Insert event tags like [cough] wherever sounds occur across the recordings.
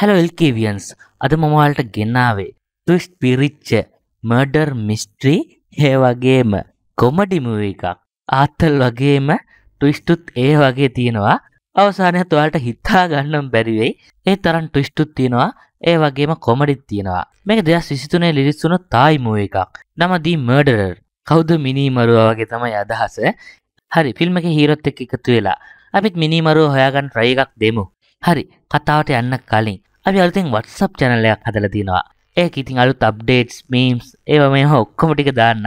Hello එල්කේවියන්ස් අද මමවාලට ගෙන්නාවේ ටවිස්් පිරිච්ච murder mystery ඒ වගේම කොමඩිමුව එකක් ආත්තල් වගේම ටවිස්ටුත් ඒ වගේ තියෙනවා අවසානයත් ඔයාලට හිතා ගන්නම් බැරිවෙයි ඒ තරන් ටවිස්ටුත් තියෙනවා ඒ වගේම කොමඩිත් තියෙනවා මේක දෙයක් විසිතුනේ ලිරිස්සුන තායිමුව එකක් නම දී මර්ඩරර් කෞද මිනීමරුවගේ තමයි අදහස හරි ෆිල්ම් එක හීරොත් එක් එකතු වෙලා අපිත් මිනිමරුව හොයාගන්න රයගක් දෙමු හරි කතාවට යන්න කලින් අපි අලුතින් වත්සප් චැනලයක් හදල තියෙනවා ඒ ඉතින් අලුත් අප්ඩේට්ස් මීම්ස් ඒව මේ ඔක්කොම ටික දාන්න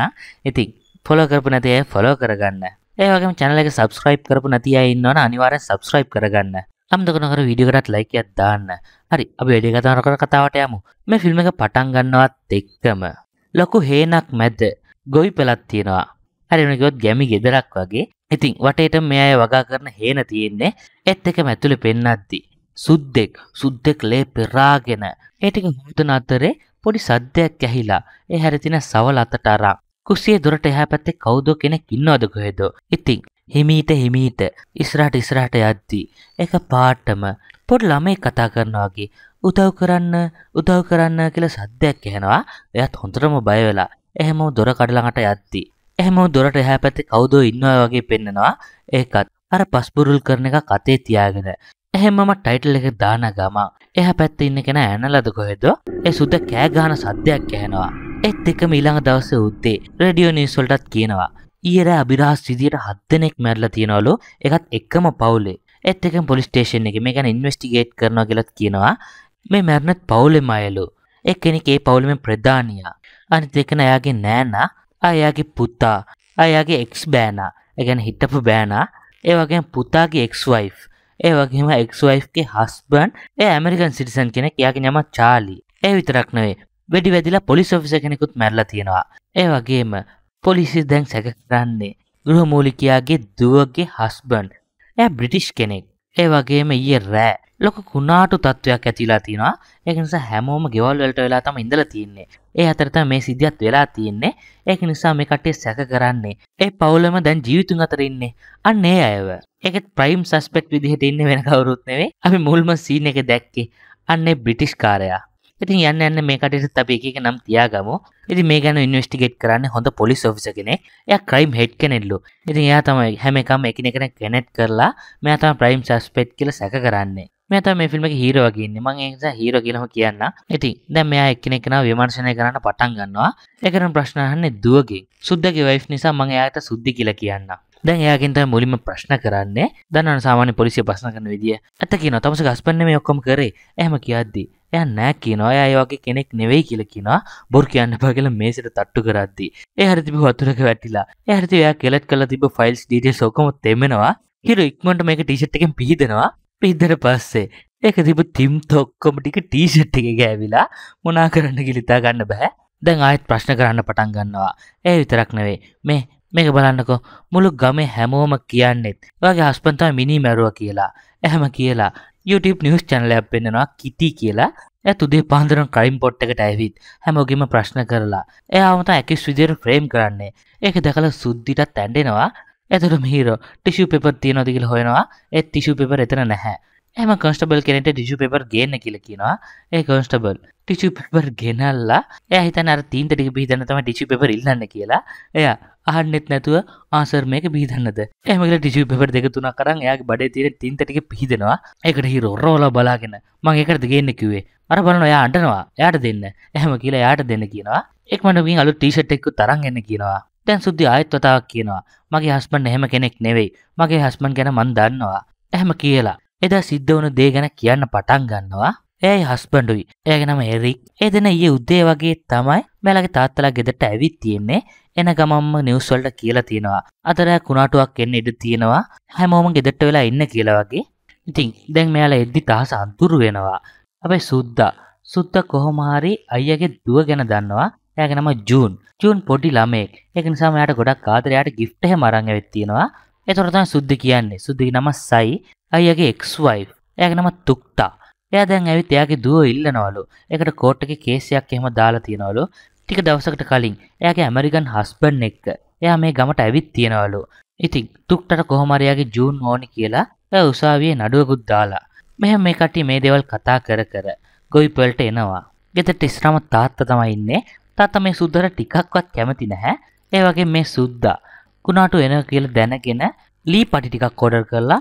ඉතින් ෆොලෝ කරපු නැති අය ෆොලෝ කරගන්න ඒවගේ චැනල එක සබස්ක්‍රයිබ් කරපු නැති අය ඉන්නවන අනිවාරෙන් සබස්ක්‍රයිබ් කරගන්න අම්දකනකර විඩියකටත් ලයිකයක් දාන්න හරි අපි වැඩි කතාන කර කතාවට යමු මේ ෆිල්ම් එක පටන් ගන්නවත් එක්කම ලොකු හේනක් මැද්ද ගොවි පෙලත් තියෙනවා හැරෙනගොත් ගැමි ගෙදරක් වගේ ඉතිං වටේට මේ අය වගා කරන හේන තියෙන්නේ එත් එක මැතුළි පෙන්නද්දි. සුද්දෙක් සුද්දෙක් ලේ පෙරාගෙන ඒටික හුතන අතරේ පොඩි සද්දයක් ඇහිලා ඒ හැරතින සවල අතට අරා කුසිය දුරට එහා පැත්තේ කවුද කෙනෙක් ඉන්නවද කොහෙද ඉතිං හිමීට හිමීට ඉස්රාට ඉස්රාට යද්දී එක පාට්ටම පොඩ ළමයි කතා කරනවාගේ උදව් කරන්න උදව් කරන්න කියලා සද්දයක් එහෙනවා එයත් හොඳටම බයවෙලා එහෙම දොර කඩලඟට යද්දී එහෙම දොරට එහා පැත්තේ කවුදෝ ඉන්නවා වගේ පෙන්නනවා ඒකත් අර පස්පුරුල් කරන එක කතේ තියාගෙන එහෙමම ටයිටල් එක දාන ගම එහ පැත්ත ඉන්න කෙන ඇනලද කොහෙද ඒ සුද්ද කෑගාන සද්දයක් ඇහෙනවා එත් එකම ඊළඟ දවස උත්තේ රඩියෝ නිස්සොල්ටත් කියනවා ඊර අභිරහස් විදියට හත් දෙනෙක් මැරලා තියෙනවලු එකත් එක්කම පවුලේ එත් එකම පොලිස් ස්ටේෂන් එක මේ ගැන ඉන්වෙස්ටිගේට් කරනවා කියලාත් කියනවා මේ මැරණත් පවුලෙම අයලු එක්කෙනෙක් ඒ පවුලෙම ප්‍රධානියා අනිත් එක නයාගේ නෑනා අයාගේ පුතා අයාගේ එක්ස් බෑනා ඇගැන හිටපු බෑනා ඒවගේ පුතාගේ එක්ස්වයි් ඒ වගේම එක්ස්වයිගේ හස්බන් ඒ ඇමරිකන් සිටිසන් කෙනෙක් යාගේ නම චාලි ඒ විතරක් නොවේ වැඩි වැදිලා පොලිස් ඔෆිස කෙනෙකුත් මැරල තියෙනවා ඒ වගේම පොලිසි දැන් සැක කරන්නේ ගෘහමූලිකයාගේ දුවගේ හස්බන් එය බ්‍රිටිෂ් කෙනෙක් ඒ වගේම ඊය රෑ ලොක කුණාටු තත්ත්වයක් ඇතිලා තියෙනවා ඒක නිසා හැමෝම ගෙවල් වලට වෙලා තම ඉඳලා තියෙන්නේ ඒ අතරත මේ සිද්ධියත් වෙලා තියෙන්නේ ඒක නිසා මේ කට්ටිය සැක කරන්නේ ඒ පවුලම දැන් ජීවිතුන් අතර ඉන්නේ අන්න ඒ අයව ඒකත් ප්‍රයිම් සස්පෙක්ට් විදිහට ඉන්නේ වෙන කවුරුත් නෙවෙයි අපි මුල්ම සීන් එක දැක්කේ අන්නේ බ්‍රිටිෂ් කාරයා ඉතින් යන්න යන්න මේ කටයුතු අපි එක එක නම් තියාගමු ඉතින් මේ ගැන ඉන්වෙස්ටිගේට් කරන්නේ හොඳ පොලිස් ඔෆිසර් කෙනෙක් එයා ක්‍රයිම් හෙඩ් කෙනෙක්ලු ඉතින් එයා තමයි හැම එකම එකිනෙකට කනෙක්ට් කරලා මෙයා තමයි ප්‍රයිම් සස්පෙක්ට් කියලා සැක කරන්නේ මෙත මේ ෆිල්ම හීරෝගන්නේ මං ඒ හීරෝ කියලම කියන්න ඉති දැ මෙයා එක්නෙක්න විමර්ශනය කරන්න පටන් ගන්නවා එකන ප්‍රශ්නහන්නේ දුවගේ සුද්දගේ වයිෆ් නිසා මං එයායට සුද්දි කියල කියන්න දැන් ඒයාගින්ත මුලිම ප්‍රශ්න කරන්නේ දන්න සාමාන්‍ය පොලිසිය ප්‍රශ්න කරන විදිිය ඇත කියන තමස ගස්පන්න මේ ඔක්කොම කරේ ඇහම කියද්දි එය නෑ කියනවා අයවාගේ කෙනෙක් නෙවෙයි කියල කියෙනවා බොර් කියන්න පගල මේසිට තට්ටු කරද්දි ඒ හරිතිබ වතුරක වැටිලා එහරිතියා කෙලත් කල තිබ ෆයිල්ස් ඩීටේ සෝකම තෙමෙනවා හිර ඉක්මට මේක ටිෂට් එකෙන් පිහිදෙනවා පින්දර පස්සේ ඒක තිබ තිම් තොක්කොම ටික ටීෂට් එක ගෑවිලා මොනා කරන්න ගිලිතා ගන්න බැහැ දැන් ආයෙත් ප්‍රශ්න කරන්න පටන් ගන්නවා ඒ විතරක් නෙවේ මේ මේක බලන්නකෝ මුළු ගමේ හැමෝම කියන්නෙත් වගේ හස්පන්තාව මිනි මැරුව කියලා ඇහැම කියලා YouTube නිියස් චැනලයක් පෙන්නවා කිති කියලා ඇතුදේ පහඳරන කලින් පොට්ටකට ඇවිත් හැමෝගෙම ප්‍රශ්න කරලා එයාමත ඇකිස් විදිර ෆ්‍රේම් කරන්නේ ඒක දැකළ සුද්ධිටත් ඇඩෙනවා එතුර මීර ටිෂු පෙපර් තියනොදකිල හොයනවා ඒ තිෂු පෙපර් එතන නැහැ එම කොස්ටබල් කෙනෙට ටිෂු පෙපර් ගන්න කියල කියනවා ඒ කොස්ටබල් ටිෂු පෙපර් ගෙනල්ලා එය හිතන අර තීන්ටටික බිහිදන්නතම ටිෂු පෙපර ඉල්ලන්න කියලා එය අහන්නෙත් නැතුව ආසර් මේක බිහිදන්නද එමක ටිෂු පෙපර් දෙක තුනක් කරන් එයාගේ බඩේ තිර තින්ටටික පිහිදෙනවා එකට හිරෝ රෝල බලාගෙන මං එකරද ගන්න කිවේ අර බලන ඔයා අටනවා යාට දෙන්න එහම කියලා යාට දෙන්න කියනවා එක්මටමින් අලු ටීෂට් එක්කු තරන් එන්න කියනවා දැන් සුද්දි ආයෙත් වතාවක් කියනවා මගේ හස්බන්ඩ් එහෙම කෙනෙක් නෙවෙයි මගේ හස්බන්ඩ් ගැන මන් දන්නවා එහෙම කියලා එදා සිද්ධ වුණු දේ ගැන කියන්න පටන් ගන්නවා ඒයි හස්බන්ඩුයි ඒගෙනම එරික් ඒ දෙන ඊයේ උදේ වගේ තමයි මෙයාලගේ තාත්තලා ගෙදරට ඇවිත් තියෙන්නේ එන ගමම්ම නිවුස් වලට කියලා තියෙනවා අතරෑ කුණාටුවක් එන්න ඉඩ තියෙනවා හැමෝම ගෙදරට වෙලා ඉන්න කියලා වගේ ඉතින් දැන් මෙයාලා එද්දි තහස අඳුරු වෙනවා හැබැයි සුද්දා සුද්දා කොහොම හරි අයියාගේ දුව ගැන දන්නවා ඒක නම ජූන් ජූන් පොඩි ළමෙක් ඒක නිසා යාට ගොඩක් ආදරයට gift එක මරන් ඇවිත් තියෙනවා ඒතකොට තමයි සුද්ධ කියන්නේ සුද්ධගේ නම සයි අයියාගේ ex wife එයාගේ නම තුක්තා එයා දැන් ඇවිත් එයාගේ දුව ඉල්ලනවලු ඒකට කෝට් එකේ කේස් එකක් එහෙම දාලා තියනවලු ටික දවසකට කලින් එයාගේ ඇමරිකන් හස්බන්ඩ් එක්ක එයා මේ ගමට ඇවිත් තියනවලු ඉතින් තුක්ටට කොහොම හරි එයාගේ ජූන් ඕනි කියලා එයා උසාවියේ නඩුවකුත් දාලා මෙහෙම මේ කට්ටිය මේ දේවල් කතා කර කර ගොවිපලට එනවා ගෙදරට ඉස්සරහම තාත්තා තමයි ඉන්නේ තාත්තා මේ සුද්දට ටිකක්වත් කැමති නැහැ. ඒ වගේ මේ සුද්දා කුණාටු එනවා කියලා දැනගෙන ලී පටි ටිකක් ඕඩර් කරලා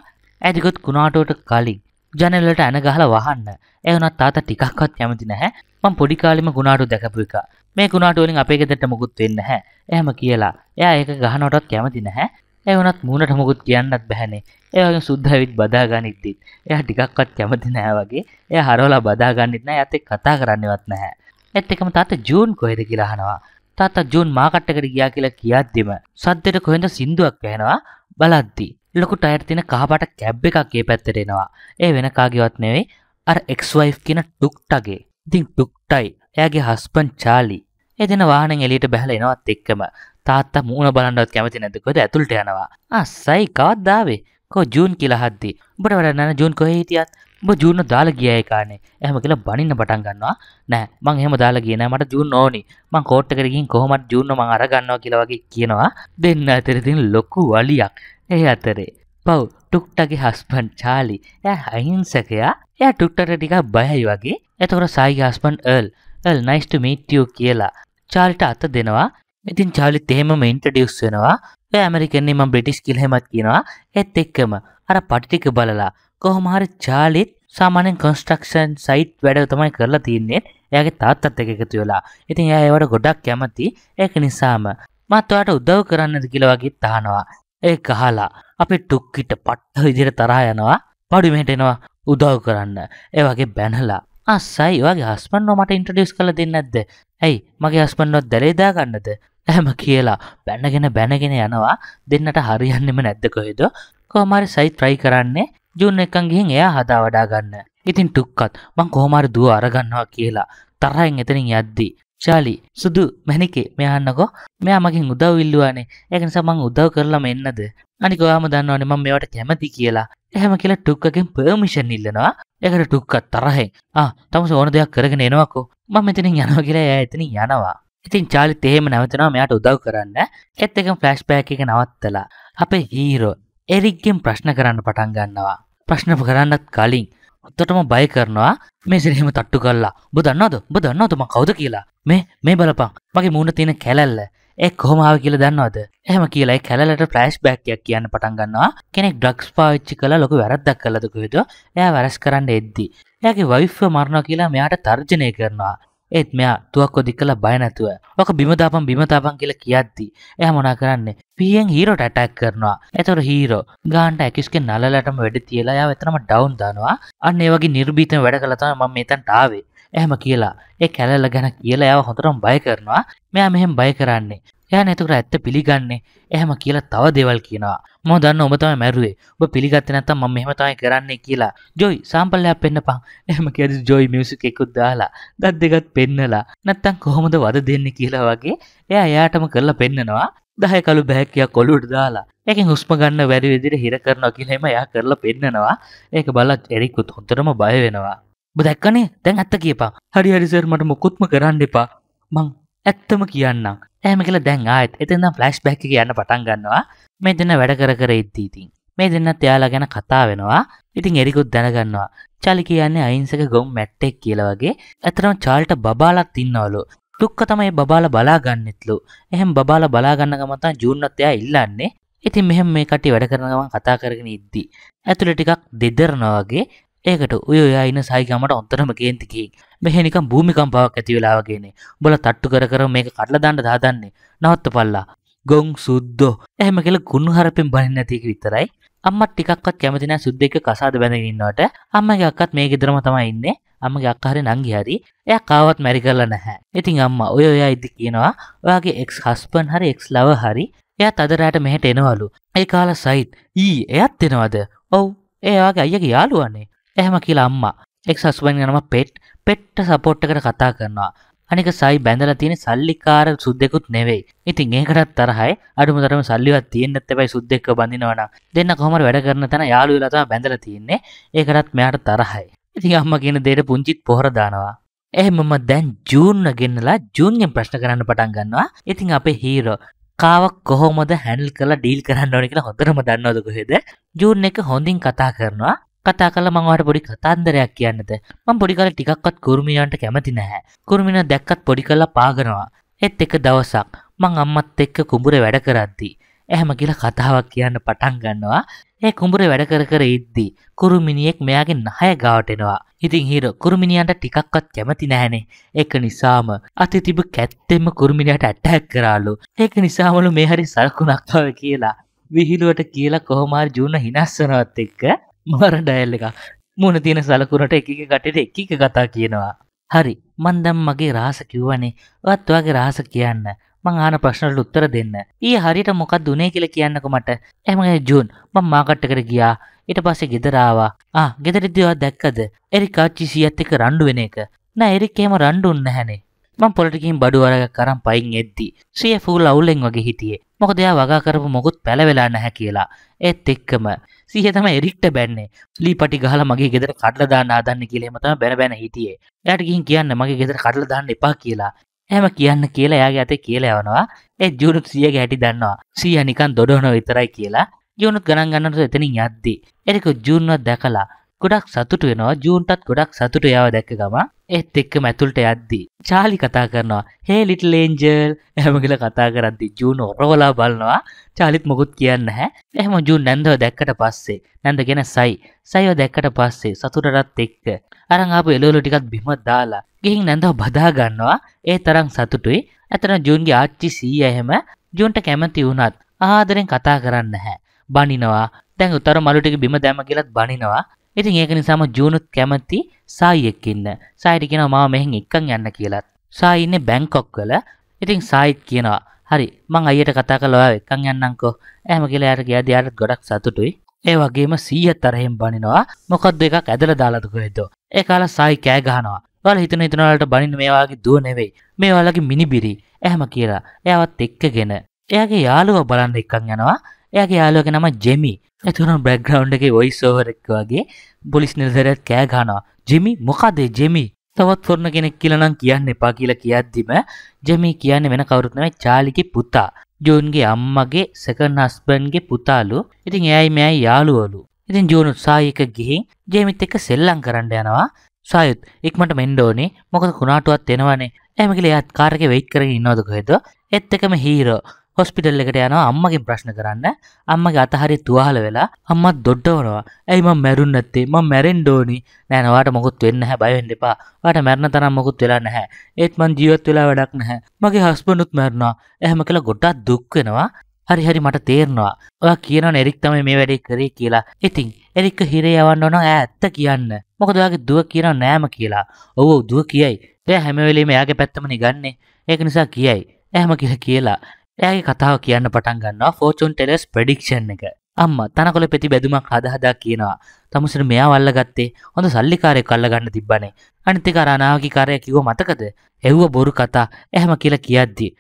ඇදිකොත් කුණාටුවට කලින් ජනලට ඇන ගහලා වහන්න. ඒ වුණත් තාත්තා ටිකක්වත් කැමති නැහැ. මම පොඩි කාලෙම කුණාටු දැකපු එක. මේ කුණාටු වලින් අපේ ගෙදරට මුකුත් වෙන්නේ නැහැ. එහෙම කියලා. එයා ඒක ගහනවටත් කැමති නැහැ. ඒ වුණත් මූණට මුකුත් කියන්නත් බැහැනේ. ඒ වගේ සුද්ධවිත් බදා ගනිද්දිත් එයා ටිකක්වත් කැමති නැහැ වගේ. එයා හරවලා බදා ගන්නෙත් නැහැ. එයාත් එක්ක කතා කරන්නවත් නැහැ. එත් එකම තාත්තා ජූන් කොහෙද කියලා අහනවා. තාත්තා ජූන් මාකට් එකට ගියා කියලා කියද්දිම සද්දෙට කොහෙන්ද සින්දුවක් ඇහෙනවා බලද්දි. ලොකු ටයර් තියෙන කහපාට කැබ් එකක් ඒ පැත්තට එනවා. ඒ වෙන කාගේවත් නෙවෙයි අර එක්ස්වයිෆ් කියන ටුක්ටගේ. ඉතින් ටුක්ටයි එයාගේ හස්බන්ඩ් චාලි. ඒ දෙන වාහනෙන් එළියට බහලා එනවත් එක්කම තාත්තා මූණ බලන්නවත් කැමති නැද්ද කොහෙද ඇතුළට යනවා. අස්සයි කවද්දාවේ? කෝ ජූන් කියලා හද්දි. උඹට වැඩ නැණ ජූන් කොහේ හිටියත් උඹ ජූන දාලා ගියයි කානේ එහෙම කියලා බනින්න පටන් ගන්නවා නෑ මං එහෙම දාලා ගියේ නෑ මට ජූන් ඕනි මං කෝට් එකට ගිහින් කොහොමද ජූන්ව මං අර ගන්නවා කියලා වගේ කියනවා දෙන්න අතර තියෙන ලොකු වලියක් ඒ අතරේ පව් ටුක්ටගේ හස්බන්ඩ් චාලි එයා අහිංසකයා එයා ටුක්ටට ටිකක් බයයි වගේ එතකොට සායිගේ husband Earl Earl nice to meet you කියලා චාලිට අත දෙනවා ඉතින් චාලිත් එහෙමම ඉන්ට්‍රඩියුස් වෙනවා ඇමරිකන්නේ මම බ්‍රිටිස් කිල්හෙමත් කියනවා එත් එක්කම අර පටිටික බලලා කොහොමහරි චාලිත් සාමානෙන් කොන්ස්ට්‍රක්ෂන් සයිට් වැඩ තමයි කරලා තියන්නේ එයාගේ තාත්තත් එක එකතු වෙලා ඉතින් එයා ඒවට ගොඩක් කැමති ඒක නිසාම මත්වාට උදව් කරන්නද කියලා වගේ තහනවා ඒ කහලා අපි ටුක්කිට පට්ට විදිහට තරහා යනවා පඩි මෙහෙට එනවා උදව් කරන්න ඒ වගේ බැනලා අස්සයි වගේ හස්බන්ඩ්ව මට ඉන්ට්‍රඩියස් කළ දෙන්නේ නැද්ද ඇයි මගේ හස්බන්ඩ්වත් දැලේ දාගන්නද ඇම කියලා බැනගෙන බැනගෙන යනවා දෙන්නට හරියන්නෙම නැද්ද කොහෙද කොහමරි සයි ට්‍රයි කරන්නේ ජුන් එකන් ගිහින් එයා හදා වඩා ගන්න. ඉතින් ටුක්කත් මං කොහොම හරි දුව අරගන්නවා කියලා තරහෙන් එතනින් යද්දී චාලි සුදු මැනිකේ මෙයන්නකෝ මෙයා මකින් උදව් ඉල්ලුවානේ ඒක නිසා මං උදව් කරලම එන්නද අනික ඔයාම දන්නවනේ මම මේවට කැමති කියලා එහෙම කියලා ටුක්කගෙන් පර්මිෂන් ඉල්ලනවා ඒකට ටුක්ක තරහෙන් ආ තමස ඕන දෙයක් කරගෙන එනවකෝ මම මෙතනින් යනවා කියලා එයා එතනින් යනවා ඉතින් චාලිත් එහෙම නැවතනවා මෙයාට උදව් කරන්න ඒත් එකම ෆ්ලෑෂ්බෑක් එක නවත්තලා අපේ හීරෝ එරික්ගෙන් ප්‍රශ්න කරන්න පටන් ගන්නවා ප්‍රශ්න කරන්නත් කලින් ඔත්තටම බය කරනවා මේ සිරහෙම තට්ටු කල්ලා බ දන්නද බ දන්නවතුම කවුද කියලා මේ මේ බලපං මගේ මූුණ තියෙන කැලල්ල එක් කොහොමාව කියල දන්නවද එහම කියලා කැලට ප්‍රෑශ් බැක්යක් කියන්න පටන් ගන්නවා කෙනෙක් ඩක්ස් පාච්චි කලා ලොක වැරද්දක් කලදක යුතු එය වැරස් කරන්න එද්දි එයාගේ වවිෆ්ව මරණ කියලා මෙයාට තර්ජනය කරනවා ඒත් මෙයා තුවක්කො දික් කළ බය නැතුව. ඕක බිමදාපන් බිමතාපන් කියලා කියද්දී එයා මොනා කරන්නේ පියෙන් හීරෝට ඇටැක් කරනවා එතොර හීරෝ ගාන්ට ඇකිස්කෙන් නලලටම වැඩ තියලා යා වෙතනම ඩවුන් දානවා අන්න ඒ වගේ නිර්භීතව වැඩ කළා තමයි මම මෙතනට ආවේ එහෙම කියලා ඒ කැලල ගැන කියලා යාව හොතරම් බය කරනවා මෙයා මෙහෙම බය කරන්නේ ය නැතුකට ඇත්ත පිළිගන්නේ එහම කියලා තව දෙවල් කියනවා මො දන්න ඔබතම මැරුවේ ඔබ පිළිගත්ත නැතම් ම මෙහමතමයි කරන්නේ කියලා ජොයි සම්පල්ලයක් පෙන්න්න පං එහම කියද ජොයි මියසික් එකකුත් දාලා දත් දෙකත් පෙන්නලා නැත්තන් කොහොමද වද දෙන්න කියලා වගේ එය එයාටම කරලා පෙන්න්නනවා දහයකලු බැහැකයක් කොලුට දාලා එක හුස්ම ගන්න වැඩි විදිර හිර කරන කියලෙම යා කරලා පෙන්න්නනවා ඒක බලත් එරිකුත් හොතරම බය වෙනවා බදැක්කනේ තැන් ඇත්ත කියපා හරි හරිසර් මට මොකුත්ම කරන්න එපා මං ඇත්තම කියන්නම් ඇම කියලා දැන් ආයත් එතනම් ෆ්ලස්් බැක්ක කියන්න පටන් ගන්නවා මේ දෙන්න වැඩ කර කර ඉද්දීතින් මේ දෙන්න තයාලා ගැන කතා වෙනවා ඉතින් එරිකුත් දැනගන්නවා චලි කියන්නේ අයින්සක ගොම් මැට්ටෙක් කියලා වගේ ඇතරම් චාල්ට බාලත් ඉන්නවලු දුක්ක තමයි බාල බලාගන්නෙත්ලු එහෙම බාල බලාගන්න ගමතා ජූනත්තයා ඉල්ලන්නේ ඉතින් මෙහම මේ කටි වැඩ කරන ගමන් කතා කරගෙන ඉද්දි. ඇතුළ ටිකක් දෙදරනවාගේ ඒකට උය ඔයා ඉන්න සයිගමට ඔොන්තරම කේන්තිකින් මෙහෙනිකම් භූමිකම්පාවක් ඇති වෙලාවගේනේ බොල තට්ටු කර කර මේක කටල දාන්න දාදන්නේ නවත්තපල්ලා ගොං සුද්දෝ එහෙම කියලා කුණු හරපෙන් බනින්න නැතික විතරයි අම්මත් ටිකක්වත් කැමතින සුද්දෙක් කසාද බැඳගෙනන්නට අම්මගේ අක්කත් මේ ගෙදරම තමයි ඉන්නේ අම්මගේ අක්කාහරි නංගි හරි එයා කාවත් මැරි කරලා නැහැ ඉතින් අම්මා ඔය ඔයා ඉදි කියනවා ඔයාගේ එක් හස්පන් හරි එක්ස් ලව හරි එයා තදරෑට මෙහෙට එනවලු ඒ කාල සයිත් ඊ එයත් එනවද ඔව් ඒවාගේ අයගේ යාළුවන්නේ එහෙම කියලා අම්මා එක් සස්බන් යනම පෙට් පෙට්ට සපෝට්ටකට කතා කරනවා අනික සයි බැඳල තියෙන සල්ලිකාර සුද්දෙකුත් නෙවෙයි ඉතින් ඒකටත් තරහයි අඩුමුතරම සල්ලිවත් තියෙන්න්නත් එබයි සුද්දෙක්ක බඳිනවන දෙන්න කොමට වැඩ කරන තැන යාලුලතා බැඳල තියෙන්නේ ඒකටත් මෙයාට තරහයි ඉතින් අම්ම කියෙන දෙයට පුංචිත් පොහරදානවා එහෙමම දැන් ජූන්න ගෙන්නලා ජූන්ගෙන් ප්‍රශ්න කරන්න පටන් ගන්නවා ඉතින් අපේ හීරෝ කාවක් කොහොමද හැල් කලා ඩීල් කරන්න ඕනි කියලා හොඳරම දන්නවද කොහෙද ජූන් එක හොඳින් කතා කරනවා කතා කළ මංවට පොඩි කතන්දරයක් කියන්නද මං පොඩිකල ටිකක්වත් කුරුමියන්ට කැමති නැහැ කුරුමින දැක්කත් පොඩි කල්ලා පාගනවා එත් එක දවසක් මං අම්මත් එක්ක කුඹුර වැඩ කරද්දි එහෙම කියලා කතාවක් කියන්න පටන් ගන්නවා ඒ කුඹුර වැඩ කර කර ඉද්දි කුරුමිනියෙක් මෙයාගේ නහය ගාවටෙනවා ඉතින් හිර කුරුමිනියන්ට ටිකක්වත් කැමති නැහැනේ ඒක නිසාම අති තිබ කැත්තෙම කුරුමිනියට ඇටැක් කරාලු ඒක නිසාමලු මේ හරි සලකුණක් කියලා විහිළුවට කියලා කොහොමාර ජූන හිනස්සනවත් එක්ක මර ඩැල් එක මුණ තියෙන සලකුරට එක කටට එකක කතා කියනවා හරි මන්දම් මගේ රහස කිව්වනේ වත්වාගේ රහස කියන්න මං ආන ප්‍රශ්නට උත්තර දෙන්න ඒ හරියට මොකක් දුනේ කියලා කියන්නක මට එම ජුන් මං මාකට්ටකට ගියා ඊට පස්සේ ගෙදරාවා ආ ගෙදරදිවා දැක්කද එරිකාච්චි සියත් එක රණ්ඩු වෙන එක නෑ එරික් එහෙම රණ්ඩුන්න හැනේ මං පොලටිකින් බඩු අරග කරම් පයින් එද්දි සිය ෆූල් අවුලෙන් වගේ හිටියේ මොකද එයා වගා කරපු මොකුත් පැලවෙලා නැහැ කියලා ඒත් එක්කම සිහිය තමයි එරික්ට බැන්නේ ලී පටි ගහලා මගේ ගෙදර කඩලා දාන්න හදන්නේ කියලා එහෙම තමයි බැන බැන හිටියේ එයාට ගිහින් කියන්න මගේ ගෙදර කඩලා දාන්න එපා කියලා එහෙම කියන්න කියලා එයාගේ අතේ කියලා යවනවා ඒ ජූනුත් සියගේ හැටි දන්නවා සියා නිකන් දොඩවන විතරයි කියලා ජූනුත් ගණන් ගන්නට එතනින් යද්දි එරික ජූන්වත් දැකලා ගොඩක් සතුට වෙනවා ජූන්ටත් ගොඩක් සතුට යාව දැක්ක ගම ඒත් එක්ක මැතුල්ට යද්දී චාලි කතා කරනවා හේ ලිටල් ඒන්ජල් එහම කියලා කතා කරද්දි ජූන් ඔරවලා බලනවා චාලිත් මොකුත් කියන්න හැ එහෙම ජූන් නැන්දව දැක්කට පස්සේ නැන්දගෙන සයි සයිව දැක්කට පස්සේ සතුටටත් එක්ක අරන් ආපු එළවලු ටිකත් බිම දාලා ගිහින් නැන්දව බදා ගන්නවා ඒ තරම් සතුටුයි ඇතන ජූන්ගේ ආච්චි සීයා එහෙම ජූන්ට කැමති වුණත් ආදරෙන් කතා කරන්න හැ බනිනවා දැන් උතර මලුටික බිම දැම කියලත් බනිනවා ඉතින් ඒක නිසාම ජූනුත් කැමති සායියෙක් ඉන්න. සායිට කියනවා මාව මෙහෙන් එක්කන් යන්න කියලාත්. සායි ඉන්නේ බැංකොක් වල. ඉතින් සායිත් කියනවා හරි මං අයියට කතා කරලා ඔයාව එක්කන් යන්නම්කෝ. එහෙම කියලා යාට ගියාද යාට ගොඩක් සතුටුයි. ඒ වගේම 100 තරහෙන් බනිනවා. මොකද්ද එකක් ඇදලා දාලාද කොහෙද? ඒ කාලා සායි කෑ ගහනවා. ඔයාලා හිතන හිතන වලට බනින්න මේ වාගේ දුව නෙවෙයි. මේ වාලගේ මිනිබිරි. එහෙම කියලා. එයාවත් එක්කගෙන එයාගේ යාළුවා බලන්න එක්කන් යනවා. එයාගේ යාලෝක නම ජෙමි ඇතුනම් බ්‍රැග්‍රවන්් එක ඔයි සෝහරෙක් වගේ පොලිස් නිසරත් කෑ ගානවා ජෙමි මොකදේ ජෙමි තවත් ොරණ කෙනෙක් කියලනම් කියන්න එපා කියලා කියද්දිම ජෙමි කියන්න වෙන කවරුත්නම චාලික පුතා ජෝන්ගේ අම්මගේ සකන් හස්බන්ගේ පුතාලු ඉතින් එයයි මෙයයි යාළුවලු ඉතින් ජෝනුත් සායක ගිහින් ජේමිත් එක සෙල්ලං කරන්න යනවා සයුත් එක්මට මෙන්ඩෝනේ මොකද කුණාටුවත් එෙනවනේ ඇමකිල අත්කාරක වෙයිත් කරගෙන ඉන්නවදක හෙද එත් එකම හීරෝ හොස්පිටල් එකට යනවා අම්මගේ ප්‍රශ්න කරන්න අම්මගේ අතහරි තුවාහල වෙලා අම්මත් දොඩ්ඩවනවා ඇයි මම මැරුන් නැත්තේ මම මැරෙන්න ඕනි නෑ නවාට මොකුත් වෙන්නේ නැහැ බය වෙන්න එපා වාට මැරෙන තරම් මොකුත් වෙලා නැහැ ඒත් මං ජීවත් වෙලා වැඩක් නැහැ මගේ හස්බන්ඩ්ුත් මැරුණා එහෙම කියලා ගොඩක් දුක් වෙනවා හරි හරි මට තේරෙනවා ඔයා කියනවනේ එරික් තමයි මේ වැඩේ කරේ කියලා ඉතින් එරික්ක හිරේ යවන්න ඕන ඇත්ත කියන්න මොකද ඔයාගේ දුව කියනව නෑම කියලා ඔව් දුව කියයි එයා හැම වෙලේම එයාගේ පැත්තම නිගන්නේ ඒක නිසා කියයි එහෙම කියලා කියලා ඇගේ කතාව කියන්න පටන් ගන්නවා ෆෝචුන් ටෙලස් ප්‍රඩික්ෂන් එක අම්ම තනකොල පෙති බැදුමක් හදහදා කියනවා තමුසට මෙයා වල්ල ගත්තේ හොඳ සල්ලිකාරය කල්ල ගන්න තිබ්බනේ අනිතික රනාවකි කාරය කිව මතකද එව්ව බොරු කතා එහම කියලා කියද්දී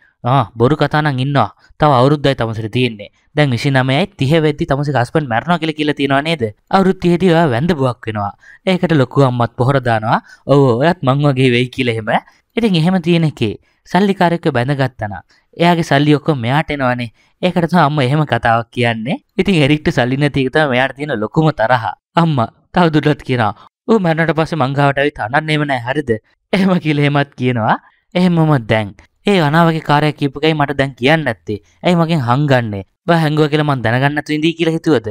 බොරු කතානං ඉන්නවා තව අවුරුද්දයි තමසට තියන්නේ දැන් විසි නමයයි තිහ වෙද්දි තමස ගස්පන් මැරණ කියල කියල තියෙනවා නේද අවුරුත් හෙටිය වැඳ බුවක් වෙනවා ඒකට ලොකු අම්මත් පොහොරදානවා ඔවෝ ඔයත් මංවගේ වෙයි කියලෙහෙම ඉතින් එහෙම තියෙන එකේ සල්ලිකාරයක බැඳගත්තන එයාගේ සල්ලි ඔක්කො මෙයාට එනවනේ ඒකට අම්ම එහෙම කතාවක් කියන්නේ ඉතින් එරික්ට සල්ලින තිීකත මෙයාට තියෙන ලොකුම තරහා අම්ම තවදුරලත් කියනා ඌ මැනට පස මංගාවටයි තනන්නේෙමනෑ හරිද එහෙම කිලහෙමත් කියනවා එහෙමමත් දැන් ඒ අනාවගේ කාරය කීපකයි මට දැන් කියන්න ඇත්තේ ඇයි මගෙන් හංගන්නේ බ හැංගුව කියල මන් දැනගන්නතු ඉදී කියල හිතුවද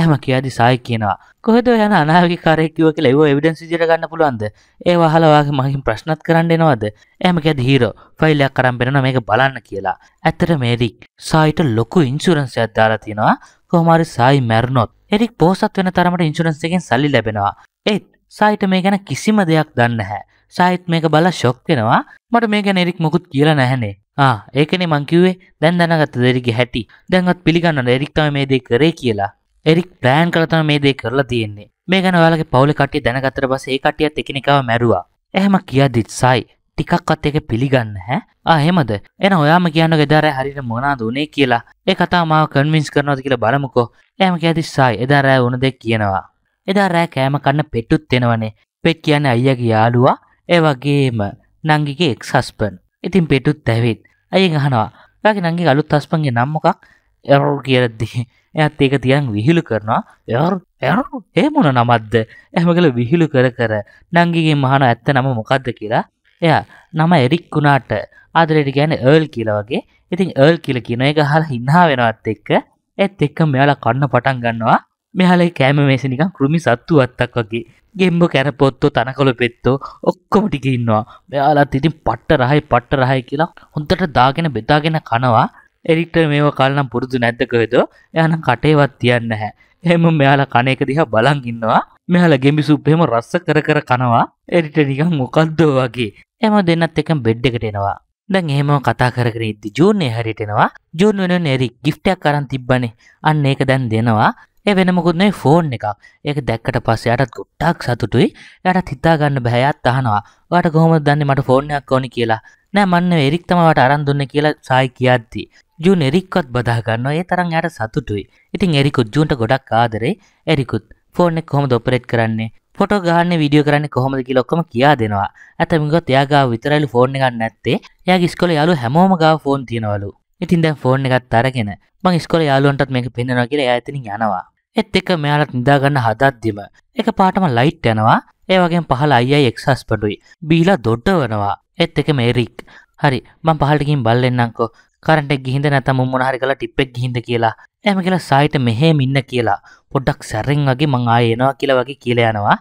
එහම කියාදි සායි කියනවා කොහෙද යන අනාවගේ කාරයකිව කියල ඒව එවිඩන්සි දිරගන්න පුළුවන්ද ඒ වහලවාගේ මහින් ප්‍රශ්නත් කරන්න එනවද එහම කැද හීරෝ ෆයිල්ලයක් කරම් පෙනෙන මේක බලන්න කියලා ඇත්තට මේරික් සායිට ලොකු ඉන්සුරන්සියක් දාලා තියෙනවා කොහමරි සායි මැරනොත් එරික් පෝසත් වෙන තරමට ඉන්සුරන්සකෙන් සල්ලි ලැබෙනවා ඒත් සයිට මේ ගැන කිසිම දෙයක් දන්න හැ සාහිත් මේක බල ශොක් වෙනවා මට මේක නෙරික් මොකුත් කියලා නැහැනේ ආ ඒකනේ මං කිව්වේ දැන් දැනගත්ත දෙරිගේ හැටි දැන්වත් පිළිගන්න එරික් තමයි මේ දේ කරේ කියලා එරික් ප්ලෑන් කරලා තමයි මේ දේ කරලා තියෙන්නේ මේ ගැන ඔයාලගේ පවුලේ කට්ටිය දැනගත්තට පස්සේ ඒ කට්ටියත් එකිනෙකාව මැරුවා එහෙම කියද්දිත් සායි ටිකක්වත් එක පිළිගන්න හැ ආහෙමද එන ඔයාම කියන්න ගෙදාර හරිට මොනාද උනේ කියලා ඒ කතා මාව කන්වින්ස් කරනවද කියලා බලමුකෝ එහම කියති සායි එදා රෑ උන දෙක් කියනවා එදා රෑ කෑම කන්න පෙට්ටුත් වෙනවනේ පෙට් කියන්නේ අයියගේ යාළුවා ඒ වගේම නංගිගේ එක් සස්පන් ඉතින් පෙටුත් දැවිත් ඇයි ගහනවා යාගේ නංගි අලුත් අස්පන්ගේ නම්මොකක් එරෝ කියරද්දී එයත් ඒක තියන් විහිළු කරනවා එර් එරෝ හේමුණ නමත්ද එහමකල විහිළු කර කර නංගිගේ මහන ඇත්ත නම මොකක්ද කියලා එය නම එරික් වුණාට ආදරයට ගැන ඒල් කියල වගේ ඉතින් ඒල් කියල කියන එක හල හින්නා වෙනවත් එක්ක ඇත් එක්ක මෙයාලා කන්න පටන් ගන්නවා මෙහලේ කෑම මේසනික කෘමි සත්තු අත්තක් වගේ ගෙම්බ කැරපොත්තෝ තනකොළ පෙත්තෝ ඔක්කොමටික ඉන්නවා මෙයාලත් ඉතින් පට්ට රහයි පට්ට රහයි කියලා හොඳට දාගෙන බෙදාගෙන කනවා එරික්ට මේ කල්නම් පුරුදු නැද්දකවෙද යන කටේවත් තියන්න හැ එහෙම මෙයාල කනයක දිහා බලන් ඉන්නවා මෙහල ගෙමි සුප්හෙම රස්ස කර කර කනවා එරිට නිකම් මොකක්දෝ වගේ එම දෙන්නත් එක බෙඩ් එකට එනවා දැන් එහෙම කතා කරගෙන ඉද්දි ජූන් හරිටෙනවා ජූන් වෙන එරි ගිෆ්ටයක් කරන් තිබ්බනේ අන්න ඒක දැන් දෙනවා ඒ වෙනමකුත්නේ ෆෝන් එකක් ඒක දැක්කට පස්සේ යටත් ගොට්ටක් සතුටුයි යටත් හිතාගන්න බැහැයත් අහනවා වාට කොහොමද දන්නේ මට ෆෝන් එකක් ඕනි කියලා නෑ මන්න එරික් තමයි වාට අරන් දුන්නේ කියලා සායි කියද්දි ජූන් එරික්වත් බදා ගන්නවා ඒ තරම් යාට සතුටුයි ඉතින් එරිකුත් ජූන්ට ගොඩක් ආදරේ එරිකුත් ෆෝන් එක කොහොමද ඔපරේට් කරන්නේ ෆොටෝ ගහන්න වීඩියෝ කරන්නේ කොහොමද කියලා ඔක්කොම කියා දෙනවා. ඇතැම් ගොත් එයා ගාව විතරයිලු ෆෝන් එකක් නැත්තේ. එයාගේ ඉස්කෝලේ යාළුවෝ හැමෝම ගාව ෆෝන් තියනවලු. ඉතින් දැන් ෆෝන් එකත් අරගෙන මං ඉස්කෝලේ යාළුවන්ටත් මේක පෙන්නනවා කියලා එයා එතනින් යනවා. එත් එක මෙයාලත් නිදාගන්න හදද්දිම එක පාටම ලයිට් යනවා ඒවගේ පහල අයියි එක්සස් පඩුයි බීලා දොඩ්ඩ වනවා එත් එක මේරික් හරි මං පහලටකින් බල්ලෙන්න්නංකෝ කරට ගිහිද නැතම මොනහරි කලා ටිප්පෙක් ගිහිද කියලා ඇම කියලා සයිට මෙහේ මින්න කියලා පොඩ්ඩක් සැරෙන් වගේ මං ආයනවා කියලා වගේ කියල යනවා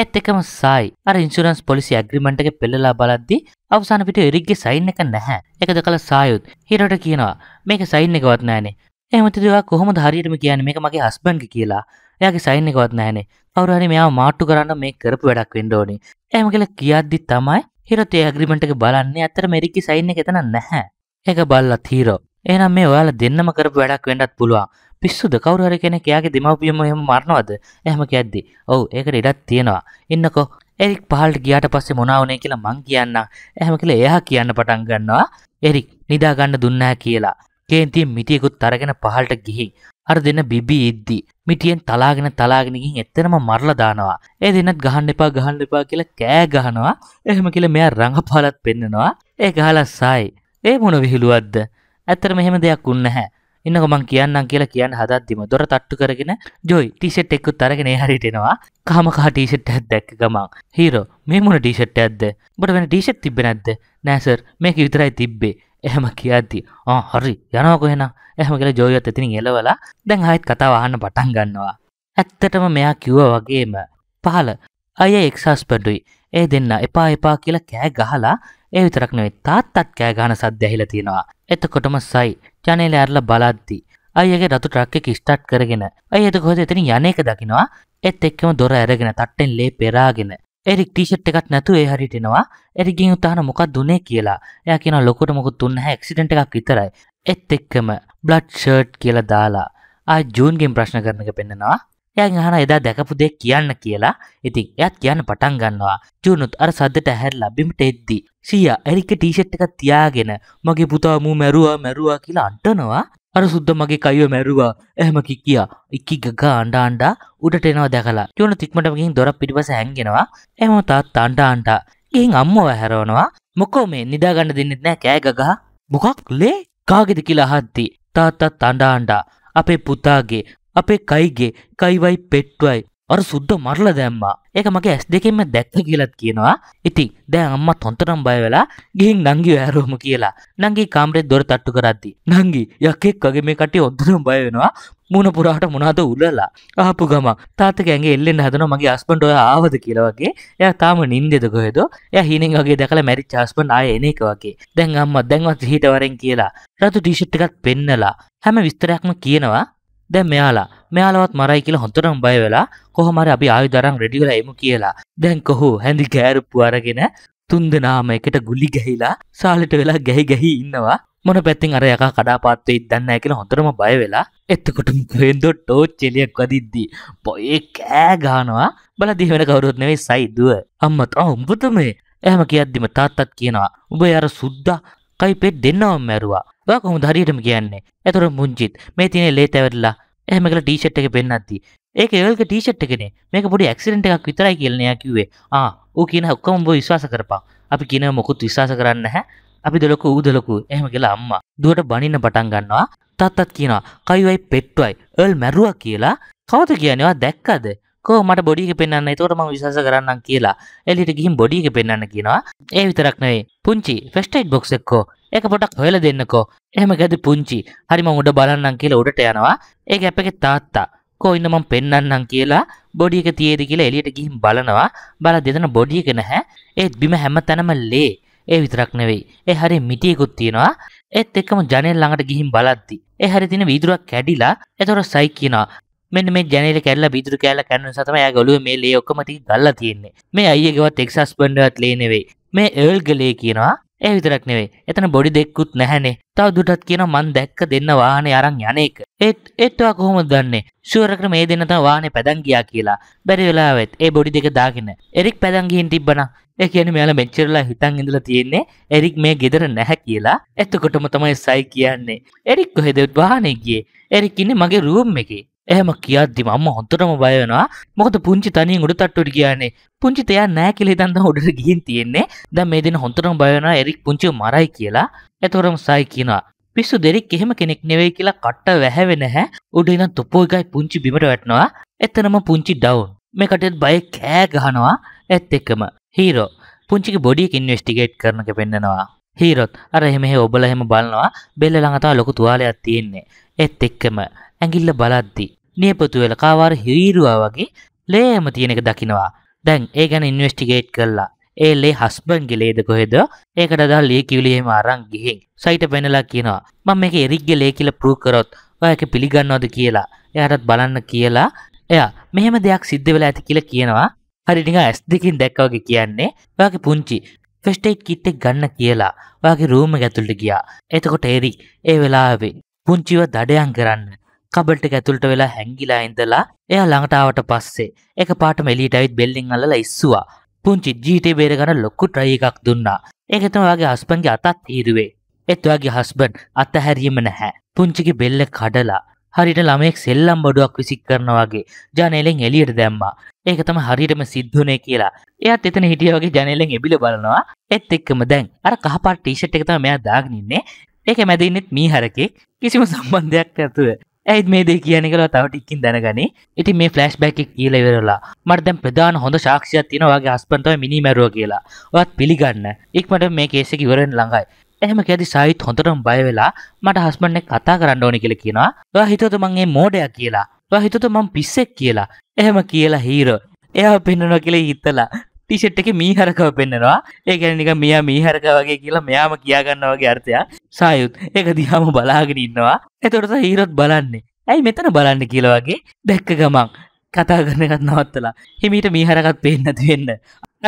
ඇත් එකම සයි අර ඉන්සුරන්ස් පොලිසි ඇග්‍රිමෙන්ට් එක පෙළලා බලද්දි අවසාන පිට එරික්ගේ සයින් එක නැහැ එකද කළ සායුත් හිරට කියනවා මේක සයින් එකවත් නෑනේ ඇමතිදවා කොහොම හරියටම කියන මේක මගේ හස්බන්ග කියලා එයාගේ සයින්නෙකවත් නෑනේ අවරහරි මෙයා මාට්ටු කරන්න මේ කරපු වැඩක් වෙන්ඩෝනි ඇම කියල කියද්දි තමයි හිරත ඇග්‍රිමෙන්ට්ක බලන්නේ අතර මෙරික්කි සයින්න එකතන නැහැ ඒක බල්ලත් හීරෝ එනම් මේ ඔයාල දෙන්නම කරපු වැඩක් වෙන්ඩත් පුළුවන් පිස්සුද කවරහර කෙන කයාගේ දෙමවපියම එහම මරණවද එහම කියද්දි ඔවු ඒකට ඉඩත් තියෙනවා ඉන්නකෝ එරික් පහල්ට ගියාට පස්සේ මොනාවනේ කියලා මං කියන්න එහම කියල එයා කියන්න පටන් ගන්නවා එරික් නිදාගන්න දුන්නෑ කියලා කේන්තියෙන් මිටියකුත් අරගෙන පහල්ට ගිහින් අර දෙන්න බිබී ඉද්දි මිටියෙන් තලාගෙන තලාගෙනකින් එත්තනම මරලා දානවා ඒ දෙන්නත් ගහන්න එපා ගහන්න එපා කියලා කෑ ගහනවා එහෙම කියලා මෙයා රඟපාලත් පෙන්නනවා ඒ ගහලා සායි ඒ මොන විහිළුවක්ද ඇත්තට මෙහෙම දෙයක් උන්නැහැ ඉන්නක මං කියන්නම් කියලා කියන්න හදද්දිම දොර තට්ටු කරගෙන ජොයි ටීෂට් එක්කුත් අරගෙන හරිටෙනවා කහමකහ ටීෂට් ඇත් දැක්ක ගමන් හීරෝ මේ මොන ටීෂට් ඇද්ද බට වෙන ටීෂට් තිබෙන ඇද්ද නෑසර් මේක විතරයි තිබ්බේ එහෙම කියද්දි ඕ හරි යනකොහෙන එහම කියල ජෝයත් ඇතිනින් එලවලා දැන් අයිත් කතාව අහන්න පටන් ගන්නවා ඇත්තටම මෙයා කිව්ව වගේම පහල අය එක්සස් පඩුයි ඒ දෙන්න එපා එපා කියලා කෑ ගහලා ඒ විතරක් නෙවෙයි තාත්තත් කෑ ගහන සද්ද ඇහිලා තියෙනවා එතකොටම සයි ජනේල ඇරලා බලද්දි අයගේ රතු ට්‍රක් එක ස්ටාර්ට් කරගෙන අය එතකොහෙද එතනින් යන්නේක දකිනවා එත් එක්කම දොර ඇරගෙන තට්ටෙන් ලේ පෙරාගෙන එරික් ටීෂට් එකක් නැතුව ඒ හරියට එනවා එරිකින් උතහන මොකක් දුන්නේ කියලා එයා කියනවා ලොකුට මොකුත් දුන්නේ නැහැ ඇක්සිඩන්ට් එකක් විතරයි එත් එක්කම බ්ලඩ් ෂර්ට් කියලා දාලා ආ ජූන්ගෙන් ප්‍රශ්න කරන එක පෙන්නනවා එයාගෙන් අහන එදා දැකපු දේ කියන්න කියලා ඉතින් එයාත් කියන්න පටන් ගන්නවා ජූනුත් අර සද්දට ඇහැරලා බිමට එද්දි සීයා එරික්ගේ ටී ෂර්ට් එකක් තියාගෙන මගේ පුතා මූ මැරුවා මැරුවා කියලා අඬනවා අර සුද්ද මගේ කයිව මැරුවා ඇහම කික්කියා ඉක්කි ගග අන්ඩා අන්ඩා උඩට එනවා දැකලා යොන තික්මටමකින් දොර පිටිපස හැන්ගෙනවා එම තාත් අන්ඩා අන්ඩා ගිහින් අම්මව හැරවනවා මොකෝ මේ නිදාගන්න දෙන්නෙත් නෑ කෑ ගගහ මොකක් ලේ කාගෙද කියලා අහද්දි තාත්තත් අන්ඩා අන්ඩා අපේ පුතාගේ අපේ කයිගේ කයිවයි පෙට්ටුවයි අර සුද්ද මරලා දැම්මා ඒක මගේ ඇස් දෙකෙන්ම දැක්ක කියලත් කියනවා ඉතින් දැන් අම්මා තොන්තරම් බය වෙලා ගිහින් නංගි වැහැරුවම කියලා නංගි කාමරේ දොර තට්ටු කරද්දි නංගි යකෙක් වගේ මේ කට්ටිය ඔන්තරම් බය වෙනවා මුණ පුරාට මොනාද උලලා ආපු ගම තාතක ඇගේ එල්ලෙන් හදන මගේ අස්පන්ඩ ඔය ආවද කියලවගේ එය තාම නින්දෙද කොහෙද එය හිනෙන් වගේ දැකලා මැරි චාස්පන් ආය එන එක වගේ දැන් අම්ම දැන්වත් හිටවරෙන් කියලා රතු ටීෂට් එකත් පෙන්නලා හැම විස්තරයක්ම කියනවා දැන් මෙයාලා මෙයාලවත් මරයි කියලා හොඳටම බය වෙලා කොහොම හරි අපි ආයුධ රෙඩි වෙලා එමු කියලා. දැන් කොහො හැඳි ගෑරුප්පු අරගෙන තුන් දෙනාම එකට ගුලි ගැහිලා සාලට වෙලා ගැහි ගැහි ඉන්නවා. මොන පැත්තින් අර යකා කඩාපාත්තේ ඉදන්න ඇකෙන හොඳටම බය වෙලා එත්තකොට හෙන්දෝ ටෝච් චෙලියක් වදිද්දී පොයේ කෑ ගානවා බල දිවෙන කවුරුත් නෙවෙයි සයිදුව අම්මත් අම්බුතමේ එහෙම කියද්දිම තාත්තත් කියනවා උඹ අර සුද්දා කයිපෙත් දෙන්නවම මැරුවා ඔයා කොහොමද හරියටම කියන්නේ එතකොට මුංජිත් මේ තියෙන ලේ තැවරිලා එහෙම කියලා ටී-ෂර්ට් එක පෙන්නද්දි ඒක ඒවල්ගේ ටී-ෂර්ට් එකනේ මේක පොඩි ඇක්සිඩන්ට් එකක් විතරයි කියලා එයා කිව්වේ ආ ඌ කියන ඔක්කොම උඹ විශ්වාස කරපන් අපි කියනවා මොකුත් විශ්වාස කරන්නේ නැහැ අපි දලොකු ඌ දලොකු එහෙම කියලා අම්මා දුවට බනින්න පටන් ගන්නවා තාත්තත් කියනවා කයිවයි පෙට්ටුවයි එල් මැරුවා කියලා කවුද කියනවා දැක්කද කෝ මට බොඩික පෙන්න්න තෝට ම විශස කරන්න කියලා එලිට ගිහිම් බොඩික පෙන්න්න කියනවා ඒ විතරක්නේ පුංචි ෆෙස්ටයිට් බොක්ස් එක්කෝ එක පොටක් හොල දෙන්නකෝ එහම ගැද පුංචි හරිම උඩ බලන්නම් කියලා උඩට යනවා ඒ ඇප එක තාත්තා කෝඉන්නමම් පෙන්න්නන්නම් කියලා බොඩික තියේද කියලා එලියට ගිහිම් බලනවා බල දෙදන බොඩියක නැහැ ඒත් බිම හැම තැනම ලේ ඒ විතරක් නෙවෙයි ඒ හරි මිටියකුත් තියෙනවා ඒත් එක්කම ජනල් ළඟට ගිහිම් බලද්දි ඒ හරි තින විදුරක් කැඩිලා එතොර සයි කියනවා මෙන්න මේ ජනර කැල්ල බිදුර කෑල කැන්න සතම ය ගොලුව මේ ලේ ඔක්කමති ගල්ල තියෙන්නේ මේ අයගෙවත් එක්සස් බන්ඩුවත් ලේනෙවෙයි මේ ඒල් ගලේ කියනවා ඒ විතරක් නෙවේ එතන බොඩි දෙක්කුත් නැහැනේ තව දුටත් කියන මන් දැක්ක දෙන්න වාහනේ අරන් යන එක ඒත් ඒත්වා කොහොම දන්නේ ශුවරකට මේ දෙන්න තම වාහනේ පැදන් ගියා කියලා බැරි වෙලාවෙත් ඒ බොඩි දෙක දාගෙන එරික් පැදන් ගිහින් තිබ්බන ඒ කියන්නේ මෙයාලා මෙච්චරලා හිතන් ඉඳලා තියෙන්නේ එරික් මේ ගෙදර නැහැ කියලා එතකොටම තමයි සයි කියන්නේ එරික් කොහෙද වාහනේ ගියේ එරික් ඉන්නේ මගේ රූම් එකේ එහම කියද්දි මම හොඳටම බයවෙනවා මොකද පුංචි තනින් උඩ තට්ටුට කියන්නේ පුංචි තයා නෑ කෙලෙ දන්න හොඩට ගිහින් තියෙන්නේ දැ මේ දෙන හොඳටම බයවනා එරික් පුංචි මරයි කියලා ඇතොරම් සයි කියනවා පිස්සු දෙරෙක් එහෙම කෙනෙක් නෙවෙයි කියලා කට්ට වැහැවෙන හැ උඩ ඉන්න තුපෝ එකයි පුංචි බිමට වැටනවා එතනම පුංචි ඩවුන් මේ කටෙත් බය කෑ ගහනවා ඇත් එක්කම හීරෝ පුංචි බොඩියක් ඉන්වස්ටිගේට් කරනක පෙන්න්නනවා හීරොත් අර එහෙම ඔබල එහෙම බලනවා බෙල්ල ළඟතාව ලොකු තුවාලයක් තියෙන්නේ එත් එක්කම ඇඟිල්ල බලද්දි. නියපතු වෙලකාවාර හිරීරුවා වගේ ලේම තියෙන එක දකිනවා. දැන් ඒ ගැන ඉන්වස්ටිගේට් කල්ලා ඒ ලේ හස්බන්ගේ ලේද කොහෙද ඒකට දා ලේ කිවලියේම අරන් ගිහින් සයිට පැනලා කියනවා මම මේක එරික්ගේ ලේ කියලා ප්‍රූව් කරොත් ඔයා ඒක පිළිගන්නවද කියලා එයාටත් බලන්න කියලා එයා මෙහෙම දෙයක් සිද්ධ වෙලා ඇති කියලා කියනවා හරි නිකන් ඇස් දෙකින් දැක්කා වගේ කියන්නේ ඔයාගේ පුංචි ෆස්ට් එයිඩ් කිට් එක ගන්න කියලා ඔයාගේ රූම් එක ඇතුළට ගියා එතකොට එරි ඒ වෙලාවේ පුංචිව දඩයන් කරන්න කබල්ට ඇතුළට වෙලා හැංගිලා ඉඳලා එයා ළඟටාවට පස්සේ එක පාට මෙලිටයිත් බෙල්ලිං අල්ල ඉස්සවා පුංචි ජීටේ බේරගන ලොක්කු ට්‍රයි එකක් දුන්නා ඒකතම වගේ හස්බන්ගේ අතත් තීරුවේ එත්වාගේ හස්බන් අත්තහැරීම නැහැ පුංචිගේ බෙල්ල කඩලා හරිට ළමයෙක් සෙල්ලම් බඩුවක් විසික් කරන වගේ ජනලෙන් එලියට දැම්මා ඒක තම හරිටම සිද්ධුනේ කියලා එයත් එතන හිටිය වගේ ජනලෙන් එබිල බලනවා එත් එක්කම දැන් අර කහපාට ටීෂට් එක තම මෙයා දාගනින්නේ ඒක මැදින්නෙත් මීහරකෙක් කිසිම සම්බන්ධයක් නැතුව ඇයිත් මේ දේ කියන කළ තවටික්කින් දැනගනි ඉති මේ ෆලස්් බැක් කියලවෙරලා මටදැම් ප්‍රධාන හොඳ ශක්ෂයක් තිනවාගේ අස්පන්තව මිනිමැරුව කියලා ඔත් පිළිගන්න ඉක්මට මේ කේසක ඉවරෙන් ළඟයි එහම ඇති සයිත් හොඳටම බය වෙලා මට හස්මන්නෙක් කතා කරන්න ඕනි කියල කියෙනවා හිතතුමන්ගේ මෝඩයක් කියලා හිතතු මං පිස්සෙක් කියලා එහෙම කියලා හීරෝ එයා පෙන්නවා කියල හිතලා ටිෂට් එක මීහරකව පෙන්නවා ඒගැනික මිය මීහරක වගේ කියලා මෙයාම කියාගන්න වගේ අර්ථයා සායුත් ඒක දිහාම බලාගෙන ඉන්නවා එතොරත හීරොත් බලන්නේ ඇයි මෙතන බලන්න කියලවගේ දැක්ක ගමන් කතා කරනගත් නවත්තලා හිමීට මීහරකත් පේන්නති වෙන්න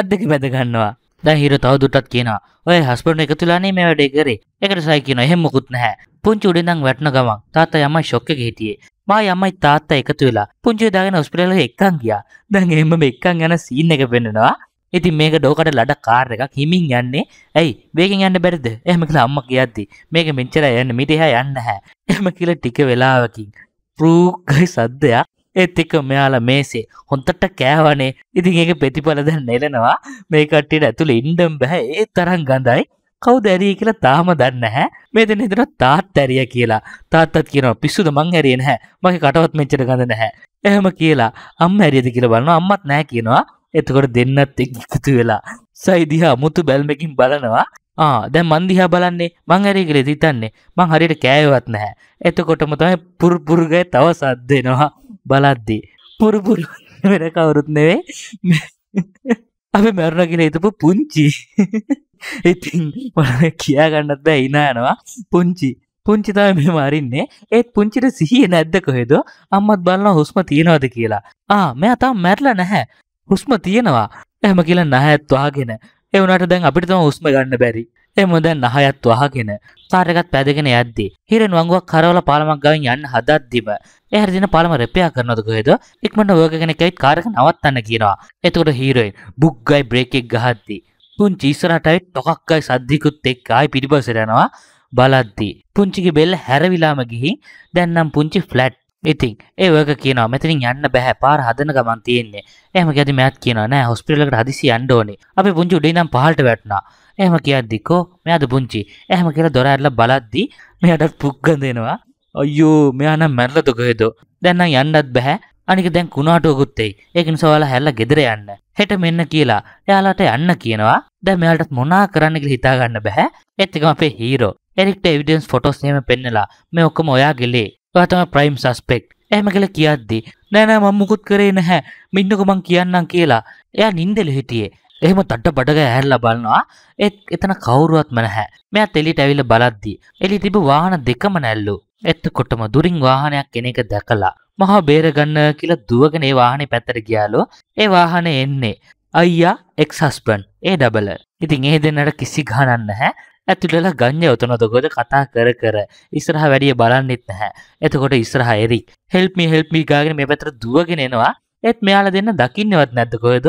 අත්දක මැදගන්නවා හිර තවදුටත් කියනවා ඔය හස්පන එක තුලානේ මේ වැඩේ කරේ එකට සයි කියන එහෙමකුත් නැහැ පුංචි උඩිඳං වැටන ගමන් තාත්තා යමයි ශොක්ක හිටියේ මා යමයි තාත්තා එකතු වෙලා පුංචි දාගෙන හොස්පිටල් එකේ එක්කන් ගියා දැන් එහෙම එක්කන් යන සීන් එක පෙන්නනවා ඉතින් මේක ඩෝකට ලඩ කාර් එකක් හිමින් යන්නේ ඇයි වේගෙන් යන්න බැරිද එහෙම කියලා අම්මා කියද්දි මේක මෙච්චර යන්න මිට එහා යන්න හැ එහෙම කියලා ටික වෙලාවකින් ප්‍රූකයි සද්දයක් ඒත් එක්ක මෙයාලා මේසේ හොන්තට කෑවනේ ඉතින් ඒක ප්‍රතිඵල දැන් නෙලනවා මේ කට්ටියට ඇතුළේ ඉන්නම් බෑ ඒ තරම් ගඳයි කවුද ඇරිය කියලා තාම දන්න හැ මේ දෙන හිතන තාත් ඇරිය කියලා තාත්තත් කියනවා පිස්සුද මං ඇරිය නැහැ මගේ කටවත් මෙච්චර ගඳ නැහැ එහෙම කියලා අම්මා ඇරියද කියලා බලනවා අම්මත් නැහැ කියනවා එතකොට දෙන්නත් එක් එකතු වෙලා සයිදිහා මුතු බැල්මකින් බලනවා ආ දැන් මන් දිහා බලන්නේ මං ඇරේ කියලා හිතන්නේ මං හරියට කෑවෙවත් නැහැ. එතකොටම තමයි පුරුපුරුගේ තව සද්ද එනවා බලද්දී. පුරුපුරු [laughs] වෙන කවුරුත් නෙවෙයි. [laughs] අපි මරණ කියලා හිතපු පුංචි. [laughs] ඉතින් මම කියා ගන්නත් බෑ hina යනවා. පුංචි. පුංචි තමයි මෙහෙම අරින්නේ. ඒත් පුංචිට සිහිය නැද්ද කොහෙද? අම්මත් බලනවා හුස්ම තියනවද කියලා. ආ මෙයා තාම මැරලා නැහැ. හුස්ම තියෙනවා එහම කියලා නහයත් වහගෙන එවනට දැන් අපිට තම හුස්ම ගන්න බැරි එම දැන් නහයත් වහගෙන සාරකත් පැදගෙන ඇද්දි හිරෙන් වංගුවක් කරවල පාලමක් ගවින් යන්න හදද්දිම එහර දින පාලම රෙපයා කරනොදකොේද ඉක්මට වර්ග කෙනෙක් ඇවිත් කාරක නවත්තන්න කියනවා එතකොට හීරෝයින් බුක්්ගයි බ්‍රේකෙක් ගහද්දි පුංචි ඉස්සරටයි ටොකක්කයි සද්ධිකුත් එක් ආයි පිරිිබසරෙනවා බලද්දි පුංචිගේ බෙල්ල හැරවිලාම ගිහි දැන්නම් පුංචි ෆ්ලට් ඉතින් ඒ ඔයක කියනවා මෙතනින් යන්න බැහැ පාර හදන ගමන් තියෙන්නේ. එහෙම කියද්දි මෑත් කියනවා නෑ හොස්පිටල් එකට හදිසි යන්න ඕනේ. අපි පුංචි උඩින් නම් පහළට වැටුණා. එහෙම කියද්දිකෝ මෙයාද පුංචි. එහෙම කියලා දොර ඇරලා බලද්දි මෙයාට පුක්ගඳ එනවා. අයියෝ මෙයා නම් මැරලා දුකේද. දැන් නම් යන්නත් බැහැ. අනික දැන් කුණාටුවකුත් එයි. ඒක නිසා ඔයාලා හැල්ලා ගෙදර යන්න. හෙට මෙන්න කියලා එයාලට යන්න කියනවා. දැන් මෙයාලට මොනා කරන්න කියලා හිතා ගන්න බෑ. ඒත් එකම අපේ හීරෝ එරික්ට එවිඩන්ස් ෆොටෝස් එහෙම පෙන්නලා මේ ඔක්කොම ඔයා ගෙලේ ඔයාතම ප්‍රයිම් සස්පෙක්් ඇහම කළ කියද්දි නෑනෑ මම්මුකුත් කරේ නැහැ මින්නක මං කියන්නම් කියලා එයා නින්දෙල හිටියේ එහෙම තට්ට බඩග ඇල්ල බලන්නවා ඒත් එතන කවුරුවත් මනහැ මෙයා තෙලිට ඇවිල බලද්දී එලි තිබ වාහන දෙකම නැල්ලු එත්තකොටම දුරින් වාහනයක් කෙන එක දැකලා මහා බේරගන්න කියලා දුවගෙන ඒ වාහනේ පැත්තර ගියාලෝ ඒ වාහන එන්නේ අයියා එක්හස්පන් ඒ ඩබල ඉතින් ඒ දෙන්නට කිසි ගානන්න හැ ඇතුළලා ගං්‍ය ඔතනොතකොද කතා කර කර ඉස්රහ වැඩිය බලන්නෙත් නැහැ එතකොට ඉස්රහ එරි හෙල්මි හෙල්මි ගාගෙන මේ පැතර දුවගෙන එනවා ඒත් මෙයාලා දෙන්න දකින්නවත් නැත්තකොයද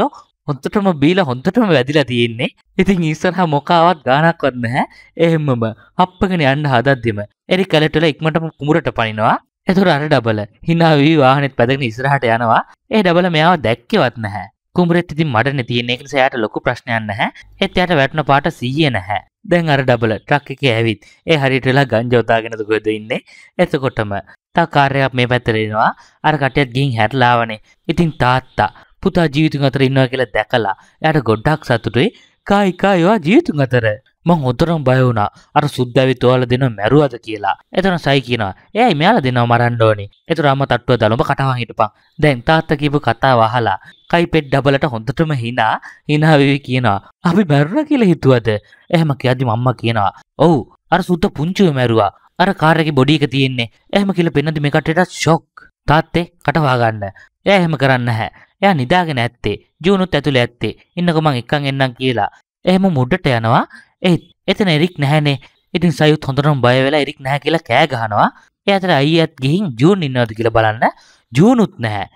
හොන්තටම බීල හොන්තටම වැදිලා තියෙන්නේ ඉතින් ඉස්සරහ මොකාවත් ගානක්වත් නැහැ එහෙම්මම අප්පගෙන යන්න හදද්දිම එරි කලටල ඉක්මටම කුමරට පනිනවා එතුර අර ඩබල හිනා වී වාහනෙත් පැදගෙන ඉස්සරහට යනවා ඒ ඩබල මෙයාව දැක්කෙවත් නැහැ කුඹරෙත් ඉතින් මඩනේ තියෙන්නේ ඒක නිසා එයාට ලොකු ප්‍රශ්නයක් නැහැ. ඒත් එයාට වැටුණ පාට 100 නැහැ. දැන් අර ඩබල ට්‍රක් එකේ ඇවිත් ඒ හරියට වෙලා ගංජා උතාගෙන දුකද ඉන්නේ. එතකොටම තා කාර්යයක් මේ පැත්තට එනවා. අර කට්ටියත් ගිහින් හැරලා ආවනේ. ඉතින් තාත්තා පුතා ජීවිතුන් අතර ඉන්නවා කියලා දැකලා එයාට ගොඩක් සතුටුයි. කායි කායවා ජීවිතුන් අතර මං ඔතරම් බය වුණා අර සුද්දැවි තුවාල දෙන මැරුවද කියලා. එතන සයි කියනවා. "එයි මෙයාලා දෙනව මරන්න ඕනේ." එතන අම්මා තට්ටුව දලඹ කටවන් හිටපන්. දැන් තාත්තා කියපු කතාව අහලා කයිපෙට් ඩබලට හොඳටම හිනා හිනා වෙවි කියනවා. "අපි මැරුණා කියලා හිතුවද?" එහෙම කියද්දි මම්මා කියනවා. "ඔව්, අර සුද්ද පුංචිව මැරුවා. අර කාර් එකේ බොඩි එක තියෙන්නේ." එහෙම කියලා පෙන්නදි මේ කට්ටේට ෂොක්. තාත්තේ කටවා ගන්න. එයා එහෙම කරන්න නැහැ. එයා නිදාගෙන ඇත්තේ. ජීවුනුත් ඇතුලේ ඇත්තේ. ඉන්නකෝ මං එක්කන් එන්නම් කියලා. එහෙම මුඩට යනවා ඒත් එතන එරික් නැහැනේ ඉතින් සයුත් හොඳනම් බය වෙලා එරික් නැහැ කියලා කෑ ගහනවා. එයාට අයියත් ගිහින් ජූන් ඉන්නවද කියලා බලන්න ජූනුත් නැහැ.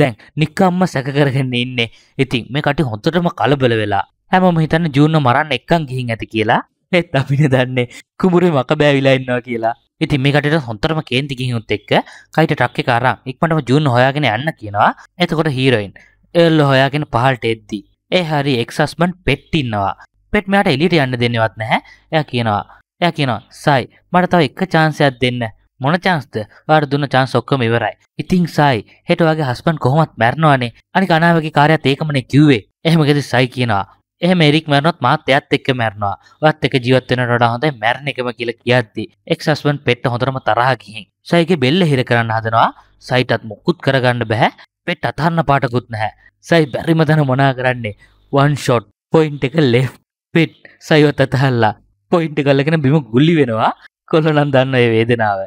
දැන් නිකම්ම සැක කරගෙන ඉන්නේ. ඉතින් මේ කටි හොඳටම කලබල වෙලා හැමෝම හිතන්නේ ජූන්ව මරන්න එක්කන් ගිහින් ඇති කියලා. ඒත් අපිනේ දන්නේ කුඹුරේ මක බෑවිලා ඉන්නවා කියලා. ඉතින් මේ කටට හොන්තරම කේන්ති ගිහිනුත් එක්ක කයිට ටක් එක අරන් ඉක්මනටම ජූන් හොයාගෙන යන්න කියනවා. එතකොට හීරොයින් එල්ල හොයාගෙන පහළට එද්දි ඒ හරි එක්සස්මන් පෙට්ටින්නවා. පෙට් මෙයාට එලිට යන්න දෙන්නවත් නැහැ එය කියනවා එය කියනවා සයි මට තව එක්ක චාන්සයක් දෙන්න මොන චාන්ස්ද වාර දුන්න චාන්ස් ඔක්කොම ඉවරයි ඉතිං සයි හෙට වගේ හස්බන් කොහොමත් මැරණවානේ අනි කනාවගේ කාරයත් ඒකමනේ කිව්වේ එහෙමගෙද සයි කියනවා එහෙම එරික් මැරනොත් මාත් එයත් එක්ක මැරනවා වත් එක ජීවත් වෙනට වඩා හොඳයි මැරණ එකම කියලා කියද්දි එක්ස් හස්බන් පෙට්ට හොඳටම තරහ ගිහින් සයිගේ බෙල්ල හිර කරන්න හදනවා සයිටත් මොකුත් කරගන්න බෑ පෙට් අතහන්න පාටකුත් නැහැ සයි බැරිම දන මොනා කරන්නේ වන් ෂොට් පොයින්ට් එක ලෙෆ්ට් පෙට් සයවත් අතහල්ලා පොයින්ට කල්ලගෙන බිම ගුල්ලි වෙනවා කොල්ල නම් දන්න ඒ වේදනාව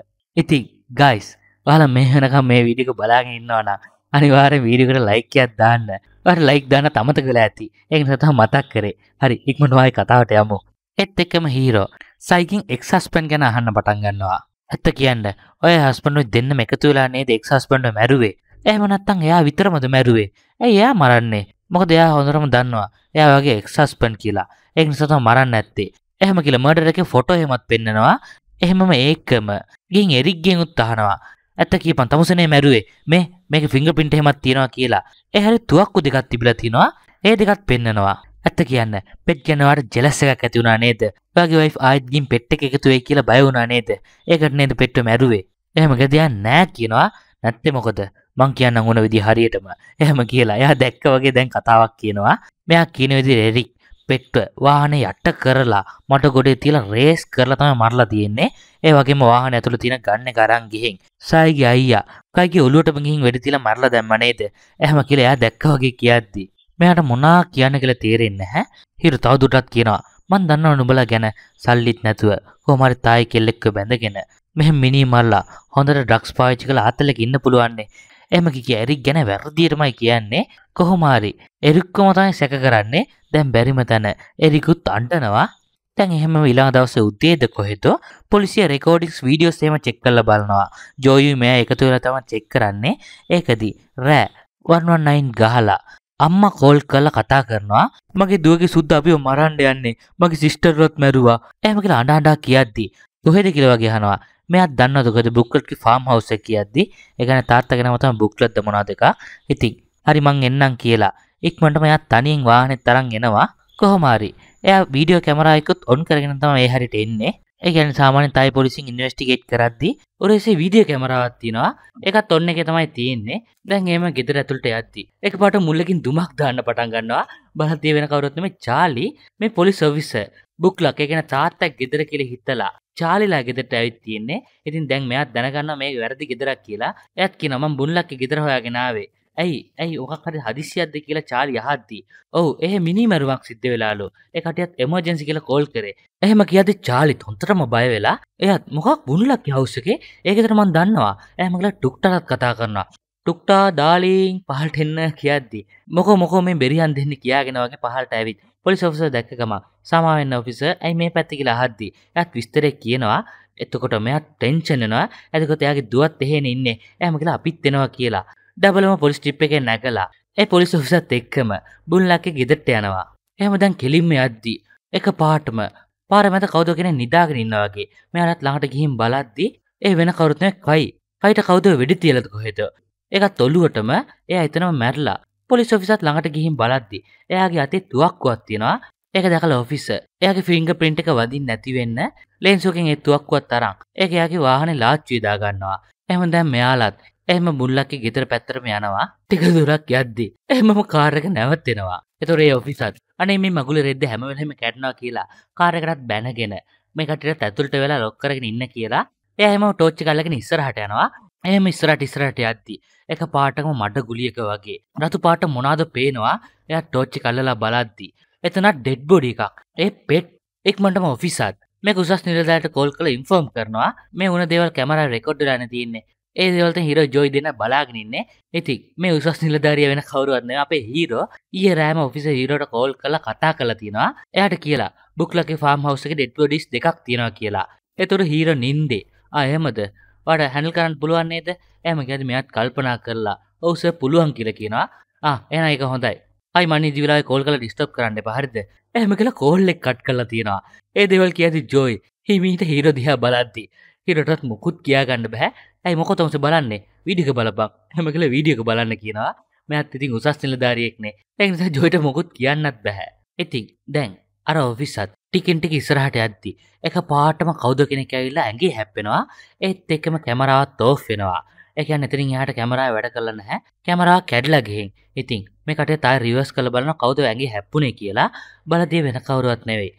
ඉතින් ගයිස් වාල මෙහනකම් මේ විඩික බලාගෙන ඉන්නවන අනිවාර වීඩිකට ලයිකයක් දාන්න වට ලයික් දාන තමත කළ ඇති එක් සතා මතක් කරේ හරි ඉක්මනවායි කතාවට යමු එත් එක්කම හීරෝ සයිකින් එක්සස්පන් ගැන අහන්න පටන් ගන්නවා ඇත්ත කියන්න ඔය හස්පන්ු දෙන්න එකතුලා නේද එක්සස්පන්ඩ මැරුවේ එහමනත්තං එයා විතරමද මැරුවේ ඇ එයා මරන්නේ මොක දෙයා හොඳරම දන්නවා එයා වගේ එක්සස්පන් කියලා ඒක නිසා තමයි මරන්න ඇත්තේ. එහෙම කියලා මර්ඩර් එකේ ෆොටෝ එහෙමත් පෙන්නනවා. එහෙමම ඒකම ගින් එරික්ගෙන් උත් අහනවා. ඇත්ත කියපන් තමුසනේ මැරුවේ. මේ මේක ෆින්ගර් ප්‍රින්ට් එහෙමත් තියනවා කියලා. ඒ හැරි තුවක්කු දෙකක් තිබිලා තිනවා. ඒ දෙකත් පෙන්නනවා. ඇත්ත කියන්න පෙට් ගැනවට ජෙලස් එකක් ඇති වුණා නේද? ඔයාගේ වයිෆ් ආයෙත් ගින් පෙට් එක එකතු වෙයි කියලා බය වුණා නේද? ඒකට නේද පෙට්ට මැරුවේ. එහෙම ගදියන් නෑ කියනවා. නැත්තේ මොකද? මං කියන්න ඕන විදි හරියටම එහෙම කියලා එයා දැක්ක වගේ දැන් කතාවක් කියනවා මෙයා කියන විදි එරික් පෙට්ව වාහන යට කරලා මට ගොඩේ තියලා රේස් කරලා තම මරලා තියෙන්නේ ඒ වගේම වාහන ඇතුළ තියෙන ගන්න කරන් ගිහින් සයගේ අයියා කයිගේ ඔලුවටම ගිහින් වැඩි තියලා මරලා දැම්ම නේද එහෙම කියලා එයා දැක්ක වගේ කියද්දි මෙයාට මොනා කියන්න කියලා තේරෙන්නේ නැහැ හිරු තවදුරටත් කියනවා මන් දන්නව නුඹලා ගැන සල්ලිත් නැතුව කොහොම හරි තායි කෙල්ලෙක්ව බැඳගෙන මෙහෙම මිනි මල්ලා හොඳට ඩ්‍රක්ස් පාවිච්චි කරලා ආතලෙක ඉන්න පුළුවන්නේ එම කිය ඇරික් ගැන වැරදිරමයි කියන්නේ කොහොමාරි එරික්කොමතයි සැක කරන්නේ දැන් බැරිම තැන එරිකුත් අන්ටනවා තැන් එහෙම විලා දවස උද්දේද කොහෙතෝ පොලිසිය රෙකෝඩික්ස් වීඩියෝ සේම චෙක් කල්ල බලනවා ජෝයු මෙය එකතු වෙලා තම චෙක් කරන්නේ ඒකදී රෑ 119 ගහලා අම්මා කෝල් කරලා කතා කරනවා මගේ දුවගේ සුද්ද අපිව මරන්න යන්නේ මගේ සිස්ටර්වත් මැරුවා එහෙම කියලා අඬ අඬා කියද්දි කොහෙද කියලා වගේ අහනවා මෙයත් දන්නවද බුක්ලට්කි ෆාම් හවස කියද්දි එකන තාත්තගෙනමතම බුක්ලත් දමනා දෙක ඉතින් හරි මං එන්නම් කියලා ඉක්මට මෙයත් තනින් වාහනෙත් තරන් එනවා කොහොමාරි එය වීඩියෝ කැමරයිකුත් ඔන් කරගෙන තම හරිට එන්නේ ඒගැන සාමාන්‍ය තයි පොලිසින් ඉන්වස්ටිගේට් කරද්දි ඔරසේ වීඩියෝ කැමරාවත්තිනවා එකත් ඔන්න එක තමයි තියෙන්නේ දැන් ඒම ගෙදර ඇතුළට ඇත්ති එක පට මුල්ලකින් දුමක් දාන්න පටන් ගන්නවා බලතිය වෙන කවරත්ම චාලි මේ පොලි සොවිස බුක්ලක් එකෙන තාත්තක් ගෙදර කියල හිතලා චාලිලා ගෙදට ඇවිත් තියෙන්නේ ඉතින් දැන් මෙයාත් දැනගන්න මේ වැරදි ගෙදරක් කියලා ඇත් කිය නම බුල්ලක් ගෙදර හොයාගෙනාවේ ඇයි ඇයි ඕකකට හදිසියක්ද කියලා චාලි අහද්දී ඔවු එහ මිනිමැරුවක් සිද්ධ වෙලාලු එකටයත් එමර්ජන්සි කියලා කෝල් කරේ එහෙම කියද චාලිත් හොන්තරම බය වෙලා එයත් මොකක් බුණලක් හවුසකේ ඒකතර මන් දන්නවා ඇහමගලා ටුක්ටරත් කතා කරනවා ටුක්ටා ඩාලීන් පහල්ට එන්න කියද්දි මොක මොකෝ මේ බෙරියන් දෙන්න කියාගෙනවගේ පහල්ට ඇවිත් පොලි සෝස දැක්කම සමාවෙන්න ඔෆිස ඇයි මේ පැත්තිකිලා හද්දි ඇත් විස්තරය කියනවා එතකොට මෙයා ටෙන්ෂනනවා ඇතකොට එයාගේ දුවත් එහෙන ඉන්නේ ඇම කියලා අපිත් එෙනවා කියලා ඩබලම පොලිස් ටිප් එක නැගලා ඒ පොලිස් ඔෆිසත් එක්කම බුල්ලක්ක ගෙදට යනවා එහම දැන් කෙලින්ම අද්දි එක පාටම පාර මැත කවුද කෙන නිදාගෙන ඉන්නවාගේ මෙයාලත් ළඟට ගිහින් බලද්දි ඒ වෙන කවරුත්නය කයි කයිට කවුද වෙඩි තියලද කොහෙද එකත් ඔොලුවටම එය එතනම මැරලා පොලිස් ඔෆිසත් ළඟට ගිහින් බලද්දි එයාගේ අතේ තුවක්කුවක් තියෙනවා ඒක දැකලා ඔෆිස එයාගේ ෆිංගර් print එක වදින්න නැති වෙන්න ලෙන්සුවකින් ඒ තුවක්කුවක් තරම් ඒක එයාගේ වාහනේ ලාච්චුවේ දා ගන්නවා එහෙනම් දැන් මෙයාලත් එහෙම බුල්ලක්ගේ ගෙදර පැත්තරම යනවා ටික දුරක් යද්දි එහෙමම කාර් එක නැවතෙනවා එතකොට ඒ ඔෆිසත් අනේ මේ මගුල රෙද්ද හැම වෙලෙම කැඩනවා කියලා කාර් එකටත් බැනගෙන මේ කටට ඇතුළට වෙලා ලොක් කරගෙන ඉන්න කියලා එයා එහෙම ටෝච්චි කල්ලගෙන ඉස්සරහට යනවා එහෙම ඉස්සරහට ඉස්සරහට යද්දි එක පාටම මඩ ගුලියක වගේ. රතු පාට මොනාද පේනවා එය ටෝච්චි කල්ලලා බලද්දී. එතනත් ඩෙඩ් බොඩි එකක් ඒ පෙට් එක්මටම ඔෆිසත් මේ උසස් නිරදායට කොල් කළ ඉන්ෆෝර්ම් කරනවා මේ උන දෙවල් කැමර රෙකොඩ්ඩලන තියන්නේ ඒ දෙවලට හිර ජොයි දෙන බලාගෙනන්නේ ඉති මේ උසස් නිලධාරිය වෙන කවරුවන්න අපේ හීරෝ ඒ රෑම ඔෆිස හීරෝට කෝල් කළ කතා කළ තියෙනවා එයට කියලා බුක්ලක ෆාම් හවසක ඩෙඩ්බඩිස් දෙකක් තියෙනවා කියලා එතුර හීර නින්දේ අයමද වට හැල් කරන්න පුළුවන්න්නේද ඇම ගැද මෙයත් කල්පනා කරලා ඔවුස පුළුවන් කියල කියෙනවා එන එක හොඳයි අයි මනි දිවිලා කෝල් කල ඩිස්ටප් කරන්න පහරිද ඇහම කළ කෝල්ලෙක් කට් කරලා තියෙනවා ඒ දෙවල් කියති ජෝයි හිමීට හිර දිහා බලද්දි හිරටත් මුකුත් කියාගන්න බැහැ ඇයි මොකොතමස බලන්නේ විඩික බලපක් හැම කළ විඩියක බලන්න කියනවා මෙත් ඉතින් උසස් නිලධාරියෙක්නේ එනිසා ජොයට මොකුත් කියන්නත් බැහැ ඉතින් දැන් අර ඔෆිසත් ටිකින්ටික ඉස්රහට ඇද්දි එක පාටම කෞද කෙනෙක් ඇවිල්ලා ඇගේ හැප්පෙනවා ඒත් එකම කැමරාවත් ෝ් වෙනවා එක නතිරින් යාට කැමරා වැඩ කරන්න හැ කැමරා කැඩ්ලගෙහින් ඉතින් මේකට තා රිවස් කළ බලන කෞද ඇගේ හැප්පුනේ කියලා බලදය වෙන කවරුවත් නෙවෙයි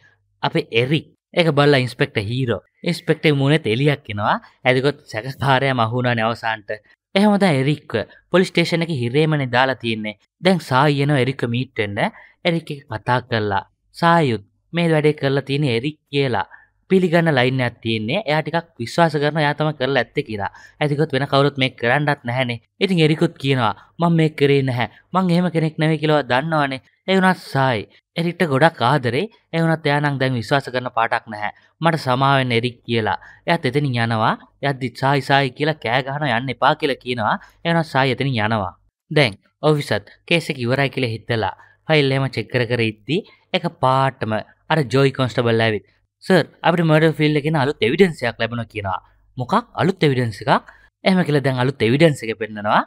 අපේ එරි එක බල්ල ඉන්ස්පෙක්ට හීරෝ ඉස්පෙක්ටේ මුණෙත් එලියක් කෙනවා ඇදිකොත් සැකස්කාරය මහුණා නවසාන්ට එහමද එරික්ව පොලිස්ටේෂන එක හිරේමනි දාලා තියන්නේ දැන් සායන එරික මීට්ටෙන්න්න එරික් කතා කරලා සායුත් මේ වැඩේ කරලා තියෙන එරික් කියලා පිළිගන්න ලයින් ඇත් තියන්නේ එයා ටිකක් විශ්වාස කරන යා තම කරලා ඇත්ත කියලා ඇතිකොත් වෙන කවුරුත් මේ කරන්නත් නැහැනේ ඉතින් එරිකුත් කියනවා මම මේ කරේ නැහැ මං එහෙම කෙනෙක් නෙවෙයි කියලා දන්නවනේ ඒ වුණත් සායි එරික්ට ගොඩක් ආදරේ ඒ වුණත් එයා නම් දැන් විශ්වාස කරන පාටක් නැහැ මට සමාවෙන්න එරික් කියලා එයාත් එතනින් යනවා යද්දි සායි සායි කියලා කෑ ගහනවා යන්න එපා කියලා කියනවා ඒ වුණත් සායි එතනින් යනවා දැන් ඔෆිසත් කේසක ඉවරයි කියලා හිතලා ෆයිල් එහෙම චෙක් කර කර ඉද්දී එක පාටම අර ජොයි කොන්ස්ටබල් ඇවිත් සර් අපි මඩ ෆිල් එකෙන අලුත් එවිඩන්සයක් ලැබෙන කියනවා මොකක් අලුත් එවිඩන්ස එකක් එහම කියල දැන් අලුත් එවිඩන්ස එක පෙන්න්නනවා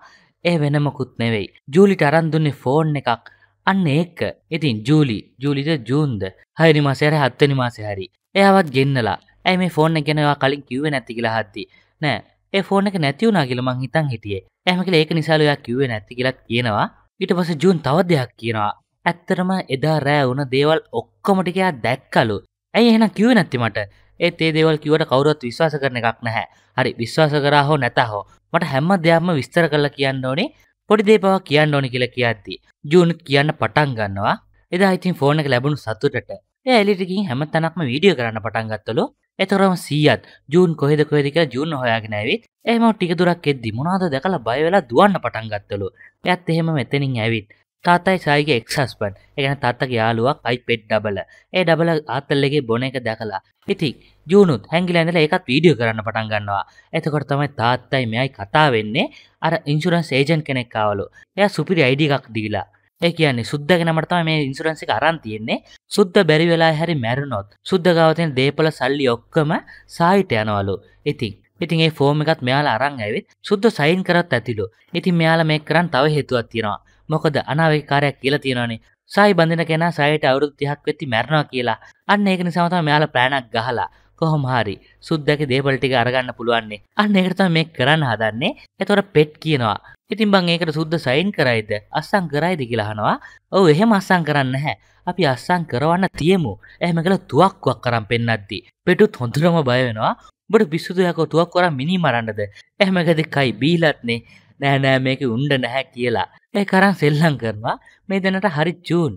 ඒ වෙනමකුත් නෙවෙයි ජූලිට අරන්දුන්නේ ෆෝන් එකක් අන්න ඒක ඉතින් ජූලි ජූලිට ජූන්ද හරි මාසයර හත්තනි මාසය හරි එයාවත් ගෙන්න්නලා ඇයි මේ ෆෝන් එකෙනවා කලින් කිව්ව නැති කියලා හත්ති නෑ ඒ ෆෝන එක නැතිවුණනා කියලමං හිතන් හිටියේ ඇමකල ඒක නිසාලයක් කිව්ව නැති කියලක් කියනවා ඊට පස ජූන් තවදයක් කියනවා ඇත්තරම එදා රෑ වුණ දේවල් ඔක්කොමටිකයා දැක්කලු ඇයි එහෙන කිව නැතිමට ඒත් ඒ දේවල් කිවට කවුරොත් විශවාස කරන එකක් නැහැ හරි විශ්වාස කරා හෝ නැත හෝ මට හැම්ම දෙයක්ම විස්තර කරලා කියන්න ඕනේ පොඩි දේපවා කියන්න ඕනි කියලා කියද්දි ජූනුත් කියන්න පටන් ගන්නවා එදා ඉතින් ෆෝන එක ලැබුණු සතුටට ඒ එලිටකින් හැම තැනක්ම වීඩියෝ කරන්න පටන් ගත්තලු එතරම සීයත් ජූන් කොහෙද කොහෙදක ජූන් හොයාගෙන ඇවිත් එහම ටික දුරක් එද්දි මොනාද දැකලා බයවෙලා දුවන්න පටන් ගත්තලු ඇත් එහෙම මෙතනින් ඇවිත් තාතයි සයිගේ එක්සස්පන් එකන තාත්තක යාලුවක් අයි පෙට් ඩබල ඒ ඩබල ආතල්ලගේ බොන එක දැකලා ඉති ජුනුත් හැගිලඇඳල එකත් වීඩියෝ කරන්න පටන් ගන්නවා එතකොට තමයි තාත්තයි මෙයි කතා වෙන්නේ අර ඉන්සුරන්ස් ඒජන් කෙනෙක්කාවලු එය සුපිරි අයිඩි එකක් දීලා ඒ කියන්නේ සුද්දගෙනමටම මේ ඉන්සුරන්සි අරන් තියෙන්නේ සුද්ද බැරි වෙලා හැරි මැරුණොත් සුද්දගාවතෙන් දේපල සල්ලි ඔක්කම සාහිට යනවලු ඉතින් ඉතින් ඒ ෆෝම එකත් මෙයාලා අරං ඇවිත් සුද්ද සයින් කරත් ඇතිලු ඉතින් මෙයාලා මේ කරන්න තව හේතුවත් තියෙනවා මොකද අනාවකාරයක් කියලා තියෙනනේ සයි බඳන කෙන සයිට අවුරුදු තිහක් වෙති මැරණවා කියලා අන්න ඒක නිසාමත මෙයාල ප්ලෑනක් ගහලා කොහොම හරි සුද්දක දේපලටික අරගන්න පුළුවන්නේ අන්න ඒකරත මේ කරන්න හදන්නේ එතොට පෙට් කියනවා ඉතින් බං ඒකට සුද්ද සයින් කරයිද අස්සං කරයිද කියලාහනවා ඔව එහෙම අස්සං කරන්න හැ අපි අස්සං කරවන්න තියමු එහම කළ තුවක්කුවක් කරම් පෙන්න්නද්දි පෙටුත් හොඳුරම බයවෙනවා බට බිස්සුදුයකෝ තුවක් කර මිනි මරන්නද එහමකදකයි බීලත්නේ නෑනෑ මේක උන්ඩ නැහැ කියලා ඒ කරන් සෙල්ලං කරනවා මේ දෙනට හරි චූන්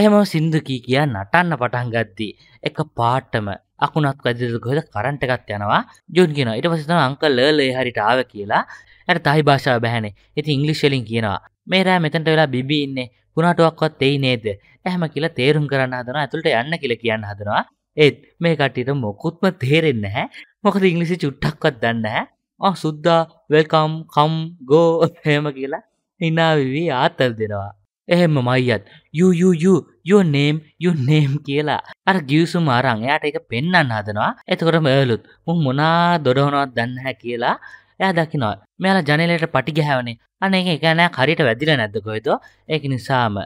එහෙම සින්දුකී කියා නටන්න පටන් ගද්දී එක පාට්ටම අකුණක් වැදිදු කොහෙද කරන්ට එකත් යනවා ජුන් කියෙන ඉට පසිතන අංක ලලේ හරිට ආව කියලා ඇයට තයි භාෂාව බැහැනේ ඉති ඉංගලිශ්ලින් කියනවා මේ රෑ මෙතැට වෙලා බිබි ඉන්නේ කුණටුවක්වත් එයි නේද ඇහම කියලා තේරුම් කරන්න හදනවා ඇතුළට යන්න කියල කියන්න හදනවා ඒත් මේ කටට මොකුත්ම තේරෙන්න හැ මොකද ඉංගලිසි චුට්ටක්වත් දන්න හැ සුද්දා වෙල්කම් කම් ගෝ හෙම කියලා හිනාවිවී ආතල් දෙනවා එහෙම මයියත් යුයුයු යෝ නේම් යු නේම් කියලා අර ගියසුම අරං එයාට එක පෙන්න්න හදනවා එතකොට මෑලුත් මුහ මොනා දොඩහනවත් දන්නහැ කියලා එයා දකිනවා මෙයාලා ජනලට පටි ගැහැවනේ අන එක එකනෑ හරිට වැදිල නැද්දකොයිද ඒක නිසාම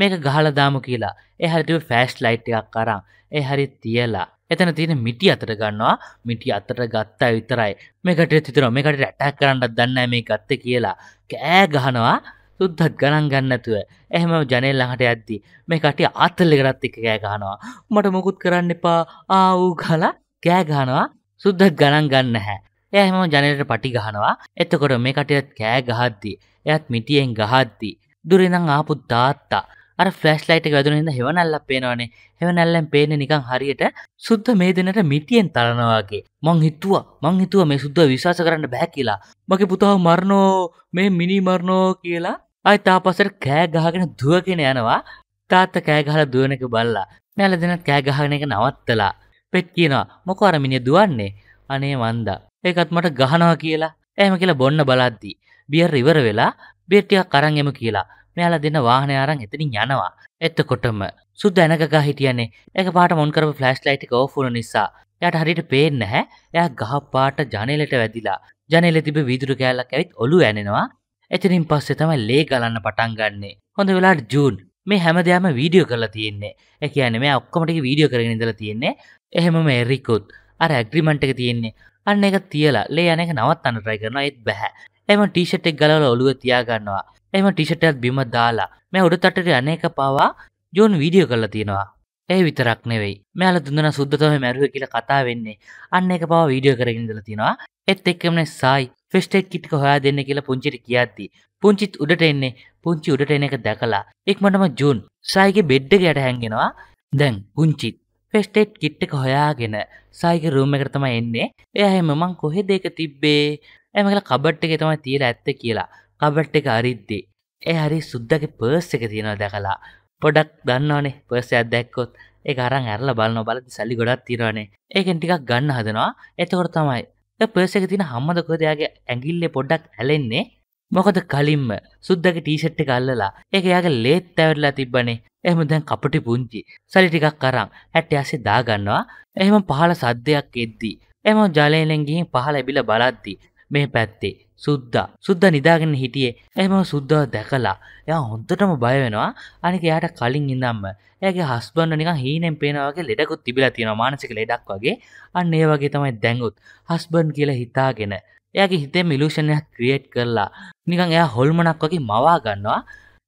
මේක ගහලදාම කියලා එහරිට ෆෑස්් ලයිට් එකක් කරං ඒ හරි තියලා එතන තියෙන මිටි අතර ගන්නවා මිටි අතට ගත්තා විතරයි මේකට තිතර මේකට රැටක් කරන්නත් දන්න මේ ගත්ත කියලා කෑ ගහනවා සුද්දත් ගණන් ගන්නතුව එහෙම ජනල් ළඟට ඇද්දි මේ කටි අත්තල්ලෙකටත් එක කෑ ගහනවා මට මොකුත් කරන්න එපා ආවූ ගලා කෑ ගහනවා සුද්දත් ගණන් ගන්න හැ එහම ජනලට පටි ගහනවා එතකොට මේ කටයත් කෑ ගහද්දි එයත් මිටියෙන් ගහද්දි දුරිනං ආපුත් තාත්තා අර ෆලස් ලයිට වැදුනහිද හෙවනල්ල පේනවානේ හෙවනැල්ලම් පේන නිකං හරියට සුද්ද මේ දෙනට මිටියෙන් තරනවාගේ මං හිතුව මං හිතුව මේ සුද්ද විශවාස කරන්න බැහැ කියලා මගේ පුතාව මරණෝ මේ මිනි මරණෝ කියලා අයි තාපසට කෑ ගහගෙන දුවගෙන යනවා තාත්ත කෑගහල දුවනක බල්ලා මැල දෙනත් කෑගහන එක නවත්තලා පෙත් කියනවා මොක අර මිනිිය දුවන්නේ අනේ වන්ද ඒකත් මට ගහනවා කියලා ඇම කියලා බොන්න බලද්දී බියර් ඉවර වෙලා බේටියක් කරන් එම කියලා මෙයාලා දෙන වාහනය අරන් එතනින් යනවා. එතකොටම සුද්ද ඇනකගා හිටියන්නේ එක පාට මොන් කරපු ෆ්ලෑෂ් ලයිට් එක ඕෆ් වුණ නිසා. එයාට හරියට පේන්නේ නැහැ. එයා ගහ පාට ජනේලෙට වැදිලා. ජනේලෙ තිබ්බ වීදුරු කෑල්ලක් ඇවිත් ඔළුව ඇනෙනවා. එතනින් පස්සේ තමයි ලේ ගලන්න පටන් ගන්නෙ. හොඳ වෙලාවට ජූන් මේ හැමදෑම වීඩියෝ කරලා තියෙන්නේ. ඒ කියන්නේ මෙයා ඔක්කොම ටික වීඩියෝ කරගෙන ඉඳලා තියෙන්නේ. එහෙමම එරිකුත් අර ඇග්‍රීමන්ට් එක තියෙන්නේ. අන්න ඒක තියලා ලේ යන එක නවත්තන්න try කරනවා ඒත් බෑ. එම ටී-ෂර්ට් එක ගලවලා ඔළුවේ තියාගන්නවා. එම ටිෂටත් බිම දාලා මෑ උඩු තටට අනේක පවා ජෝන් වීඩියෝ කල්ලා තියෙනවා ඒ විතරක් නෙවෙයි මෑල දුන්න සුද්දතම මැරුව කියල කතා වෙන්නේ අන්න එක පව වීඩියෝ කරගින්දල තියෙනවා එත් එක්කමන සයි ෆෙස්ටේට් කිට්ක හොයා දෙන්න කියලා පුංචිට කියද්දී පුංචිත් උඩට එන්නේ පුංචි උඩට එන එක දැකලා එක්මටම ජූන් සයිගේ බෙඩ්ඩක යට හැන්ගෙනවා දැන් පුංචිත් ෆෙස්ටේට් කිට්ටක හොයාගෙන සයික රූම එකටතම එන්නේ එයහෙම මං කොහෙ දෙක තිබ්බේ ඇමකල කබට්ට එක තමයි තියලා ඇත්ත කියලා කබට් එක අරිද්දි ඒ හරි සුද්දගේ පර්ස් එක තියෙනවා දැකලා පොඩක් දන්නවනේ පර්ස ඇදැක්කොත් ඒ අරන් ඇරල බලන බලති සල්ලි ගොඩක් තිරවනේ ඒකෙන් ටිකක් ගන්න හදනවා එතකොට තමයි පර්ස එක තින හම්මදකොදයාගේ ඇඟිල්ලේ පොඩ්ඩක් ඇලෙන්නේ මොකද කලින්ම සුද්දක ටීෂට් එක අල්ලලා ඒක යාගේ ලේත් ඇවරලා තිබ්බනේ එහම දැන් කපටි පුංචි සලි ටිකක් කරං ඇට අසේ දාගන්නවා එහෙම පහල සද්දයක් එද්දී එම ජලයනෙන් ගිහින් පහල එබිල බලද්දි මේ පැත්තේ සුද්ද සුද්ද නිදාගෙන හිටියේ එහම සුද්දව දැකලා එයා හොන්තටම බය වෙනවා අනික යාට කලින් ඉඳම්ම ඇගේ හස්බන්න නික හීනෙන් පේනවගේ ලෙඩකුත් තිබිලා තියෙන මානසික ලෙඩක් වගේ අන්න ඒ වගේ තමයි දැංගුත් හස්බන් කියලා හිතාගෙන එයාගේ හිතේ මිලූෂණයක් ක්‍රියේට් කරලා නිකන් එයා හොල්මනක් වගේ මවා ගන්නවා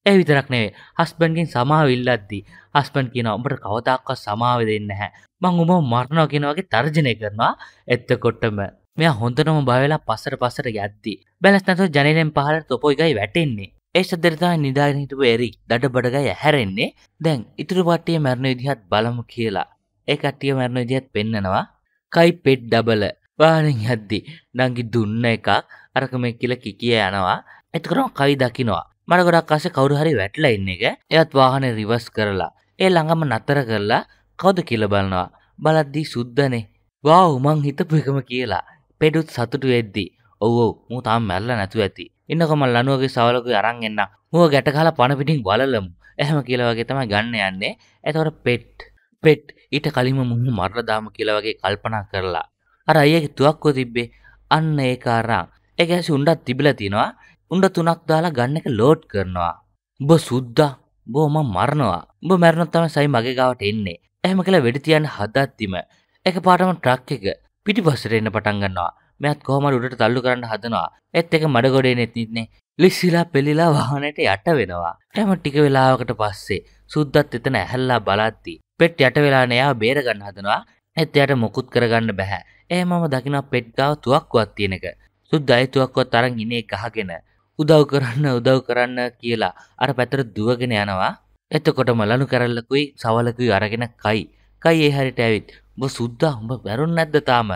ඒ විතරක් නෙවේ හස්බන්ගෙන් සමාවිල්ලද්දී හස්බන් කියන ඔබට කවතාක්ව සමාව දෙන්න හැ මං උම මරණව කියෙනවගේ තර්ජනය කරනවා එත්තකොට්ටම මෙ හොඳනම බයවෙලා පස්සර පස්සර ගැද්දි බැලස් නැතු ජනලෙන් පහල තොපොයි ගයි වැටෙන්නේ ඒ සදරතා නිදාගෙන හිටපු එරි දඩ බඩගයි ඇහැරෙන්නේ දැන් ඉතුරු පට්ටිය මැරණ විදිහත් බලමු කියලා ඒ කට්ටිය මැරණ විදිහත් පෙන්නනවා කයි පෙට් ඩබල බාලෙන් හැද්දි නංගි දුන්න එකක් අරකම කියල කිකිය යනවා ඇතිකරම කවි දකිනවා මට ගොඩක් අස කවරු හරි වැටලා ඉන්න එක එයත් වාහනය රිවස් කරලා ඒ ළඟම නතර කරලා කවද කියල බලනවා බලද්දී සුද්ධනේ වා උමං හිතපු එකම කියලා පෙඩුත් සතුටු වෙද්දී ඔවෝ මූ තාම මැල්ල නැතුව ඇති එන්නකො මල් ලනුවගේ සවලකුයි අරන් එන්න මුව ගැට කාලා පණ පිටින් බලලමු එහෙම කියලා වගේ තමයි ගන්න යන්නේ එතකොට පෙට් පෙට් ඊට කලින්ම මුහු මරලා දාමු කියලා වගේ කල්පනා කරලා අර අයියාගේ තුවක්කුව තිබ්බේ අන්න ඒක අරන් ඒක ඇසි උණ්ඩක් තිබිලා තිනවා උණ්ඩ තුනක් දාලා ගන්න එක ලෝඩ් කරනවා උඹ සුද්දා බෝ මම මරනවා උඹ මැරුණොත් තමයි සයි මගේ ගාවට එන්නේ එහෙම කියලා වෙඩි තියන්න හදද්දිම එකපාරටම ට්‍රක් එක පිටිපස්සට එන්න පටන් ගන්නවා. මෙයාත් කොහොම හරි උඩට තල්ලු කරන්න හදනවා. ඒත් එක මඩගොඩේ නෙත් නිත්නේ. ලිස්සිලා පෙලිලා වාහනයට යට වෙනවා. ටම ටික වෙලාවකට පස්සේ සුද්දත් එතන ඇහැල්ලා බලාද්දී පෙට් යට වෙලා නෑ බේර ගන්න හදනවා. ඒත් එයාට මොකුත් කරගන්න බෑ. ඒ මම දකිනවා පෙට් ගාව තුවක්කුවක් තියෙනක. සුද්දා ඒ තුවක්කුව තරන් ඉන්නේ ගහගෙන උදව් කරන්න උදව් කරන්න කියලා අර පැතර දුවගෙන යනවා. එතකොටම ලනු කරල්ලකුයි සවලකුයි අරගෙන කයි. කයි ඒ හැරිට ඇවිත් බ සුද්දා උඹ වැරුන් නැද්ද තාම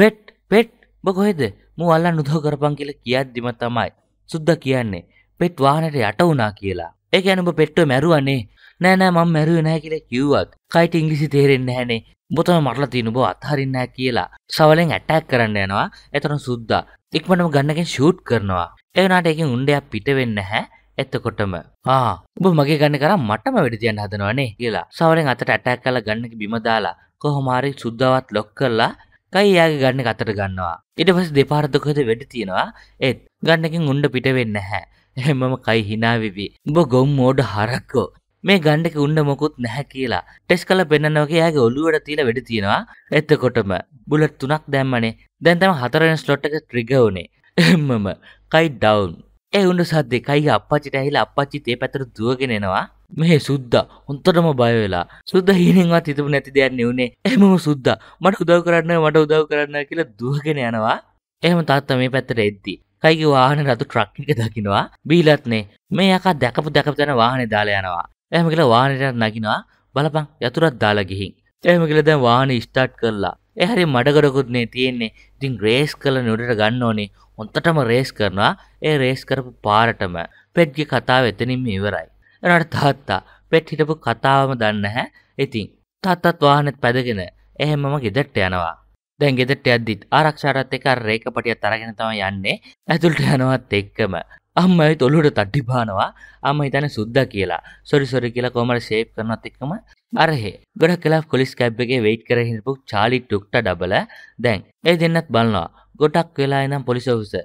පෙට් පෙට් බ කොහෙද මු අල්ලා නුදෝ කරපන් කියලා කියද්දිම තමයි සුද්දා කියන්නේ පෙට් වාහනට යට වුණා කියලා ඒ කියන්නේ උඹ පෙට්ටෝ මැරුවනේ නෑ නෑ මම මැරුවේ නැහැ කියලා කිව්වත් කයිට ඉංග්‍රීසි තේරෙන්නේ නැහනේ උඹ තමයි මරලා තියෙන උඹ අත්හරින්න නැහැ කියලා සවලෙන් ඇටැක් කරන්න යනවා එතන සුද්දා ඉක්මනම ගන්නකෙන් ෂූට් කරනවා ඒ වුණාට එකෙන් උණ්ඩයක් පිට වෙන්නේ නැහැ එතකොටම ආ උඹ මගේ ගන්න කරා මටම වෙඩි තියන්න හදනවනේ කියලා සවලෙන් අතට ඇටැක් කරලා ගන්නක බිම දාලා කොහොමාරි සුද්ධවත් ලොක් කරලා කයි යාගේ ගන්න කතට ගන්නවා ඉට පස දෙපාරදකොද වැඩ තියෙනවා ඒත් ගන්නකින් උන්ඩ පිට වෙන්න හැ එහෙමම කයි හිනාවිවි උඹ ගොම් මෝඩ හරක්කෝ මේ ගණ්ඩක උන්න මොකුත් නැහැ කියලා ටෙස් කල පෙන්න්නනවගේ යාගේ ඔල්ලුවට තිීල වැඩ තියෙනවා එත්තකොටම බුලට තුනක් දැම්මනේ දැන්තම හතරෙන ස්ලොට්ක ත්‍රිගවුණේ එම්මම කයි ඩවුන් ඒ උන්ඩු සද්දේ කයි අපපචිට ඇහිලා අපපච්චිතේ පැතර දුවගෙනෙනවා මෙහෙ සුද්ද හොන්තටම බයවෙලා සුද්ද හීනෙන්වත් හිතපු නැති දෙයක් නෙවුනේ එහමම සුද්ද මට උදව් කරන්න මට උදව් කරන්න කියලා දුවගෙන යනවා එහෙම තාත්තා මේ පැත්තට එද්දි කයිගේ වාහන රතු ට්‍රක් එක දකිනවා බීලත්නේ මේ යකා දැකපු දැකපු තැන වාහනේ දාලා යනවා එහෙම කියලා වාහනේට නගිනවා බලපන් යතුරක් දාලා ගිහින් එහෙම කියලා දැන් වාහනේ ස්ටාර්ට් කරලා ඒ හරිය මඩගඩකුත් නේ තියෙන්නේ ඉතින් රේස් කරලා නුඩට ගන්න ඕනේ හොන්තටම රේස් කරනවා ඒ රේස් කරපු පාරටම පෙඩ්ගේ කතාව එතනින්ම ඉවරයි එනට තාත්තා පෙට් හිටපු කතාවම දන්න හැ ඉතින් තාත්තත් වාහනෙත් පැදගෙන එහෙමම ගෙදට්ට යනවා දැන් ගෙදට ඇද්දිත් ආරක්ෂාරත් එක රේක පටිය තරගෙන තම යන්නේ ඇතුළට යනවත් එක්කම අම්මයි ඔොලුට තට්ටිපානවා අම හිතන සුද්ද කියලා සොරි සොරි කියලා කොමට ශේප් කරනත් එක්කම අරහෙ ගොඩ කලා කොලිස් කැබ්ගේ වෙයිට් කරහිපු චාලි ටුක්ට ඩබල දැන් ඒ දෙන්නත් බලනවා ගොඩක් වෙලා එනම් පොලිසවුස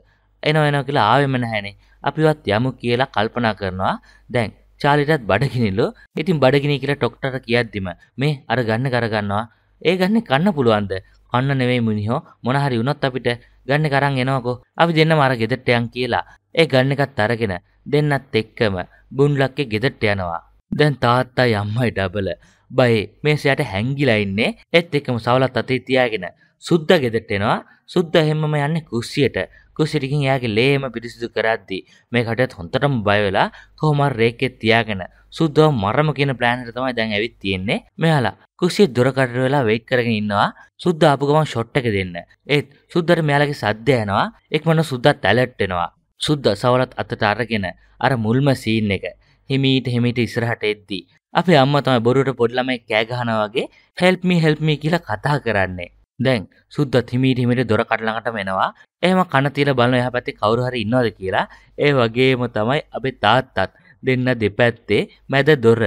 එනව එනෝ කියලා ආවෙමන හැනේ අපිවත් යමු කියලා කල්පනා කරනවා දැන් චාලිටත් බඩගිනිල්ලෝ ඉතින් බඩගිනි කියලා ටොක්ටට කියද්දිම මේ අර ගන්න කරගන්නවා ඒ ගන්න කන්න පුළුවන්ද කන්න නෙවෙයි මිනිහෝ මොනහරි වුණොත් අපිට ගන්න කරන් එනවකෝ අපි දෙන්නම අර ගෙදරට යන් කියලා ඒ ගන්න එකත් අරගෙන දෙන්නත් එක්කම බුන්ලක්ගේ ගෙදරට යනවා දැන් තාත්තා අම්මයි ඩබල බයි මේසයට හැංගිලා ඉන්නේ එත් එකම සවලත් අතේ තියාගෙන සුද්දා ගෙදරට එනවා සුද්දා හැමම යන්නේ කුස්සියට කුසිරිකින් එයාගේ ලේම පිරිසිදු කරද්දී මේ කටයුත් හොන්තටම බයවෙලා කොහොමර රේකෙ තියාගෙන සුද්දව මරම කියන ප්ලෑන්ට තමයි දැන් ඇවිත් තියෙන්නේ මෙයාලා කුසිය දුරකට වෙලා වෙයිට් කරගෙන ඉන්නවා සුද්ද ආපු ගමන් ෂොට් එක දෙන්න ඒත් සුද්දට මෙයාලගේ සද්ද යනවා එක්මන සුද්දත් ඇලර්ට් වෙනවා සුද්ද සවලත් අතට අරගෙන අර මුල්ම සීන් එක හිමීට හිමීට ඉස්සරහට එද්දී අපේ අම්මා තමයි බොරුවට පොඩි ළමයි කෑ ගහනවා වගේ help me help me කියලා කතා කරන්නේ දැන් සුද්ද තිමීටීමට දොර කටලඟට මෙෙනවා එහම කනතිල බලන එහ පැති කවරුහරි ඉන්නවද කියලා ඒ වගේම තමයි අපි තාත්තත් දෙන්න දෙපැත්තේ මැද දොර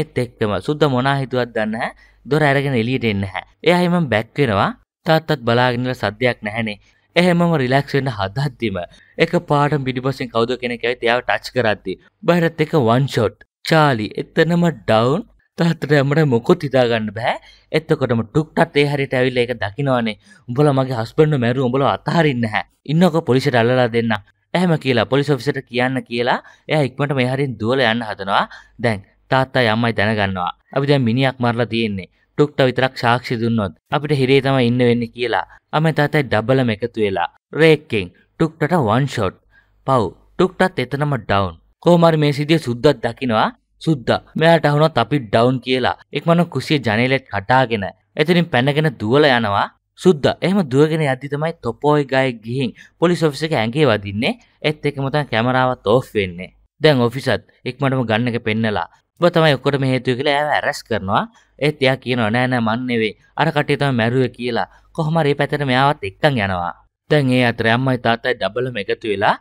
එත් එක්කම සුද්ද මොනා හිතුවත් දන්න දොර ඇරගෙන එලියට එන්න හැ එයහෙම බැක්වෙනවා තාත්තත් බලාගෙනල සද්‍යයක් නැහැනේ එහෙමම රිලක්ෂෙන්ට හදත්තිම එක පාට පිඩිපසින් කවුද කෙනෙ ඇයි තියාව ටච් කරත්ති බැරත් එක වන්ෂොට් චාලි එතනම ඩවන්් තාත්තට ඇමට මොකොත් හිතාගන්න බෑ එත්තකොටම ටුක්ටත් ඒ හරි ඇවිල්ල එක දකිනවානේ උඹල මගේ හස්බන්ඩ මැරු උඹල අතහරින්න හැ ඉන්නක පොලිසිට අල්ලලා දෙන්න ඇහම කියලා පොලිසොෆිසට කියන්න කියලා එය ඉක්මට මෙහරින් දුවල යන්න හදනවා දැන් තාත්තා යම්මයි දැනගන්නවා අපි දැන් මිනිියක් මරලා තියෙන්නේ ටුක්ට විතරක් ශාක්ෂි දුන්නොත් අපිට හිරේ තම ඉන්න වෙන්න කියලා අම තාතයි ඩබලම එකතු වෙලා රේක්කෙන් ටුක්ටට වන්ෂොට් පව් ටුක්ටත් එතනම ඩවන්් කෝමර් මේ සිදිය සුද්දත් දකිනවා සුද්දා මෙයාට අහුනොත් අපි ඩවුන් කියලා එක්මන කුසිය ජනේලෙත් කටාගෙන එතනින් පැනගෙන දුවල යනවා සුද්දා එහෙම දුවගෙන යද්දි තමයි තොපෝයි ගාය ගිහින් පොලිස් ඔෆිස් එක ඇඟේ වදින්නේ ඒත් එක්කම තමයි කැමරාවත් ඕෆ් වෙන්නේ දැන් ඔෆිසත් එක්මටම ගන්න එක පෙන්නලා ඔබ තමයි ඔක්කොට මේ හේතුව කියලා ඇව ඇරස් කරනවා ඒත් එයා කියනවා නෑ නෑ මන් නෙවෙයි අර කට්ටිය තමයි මැරුවේ කියලා කොහොම හරි පැතර මෙයාවත් එක්කන් යනවා දැන් ඒ අතර අම්මයි තාත්තයි ඩබල්ම එකතු වෙලා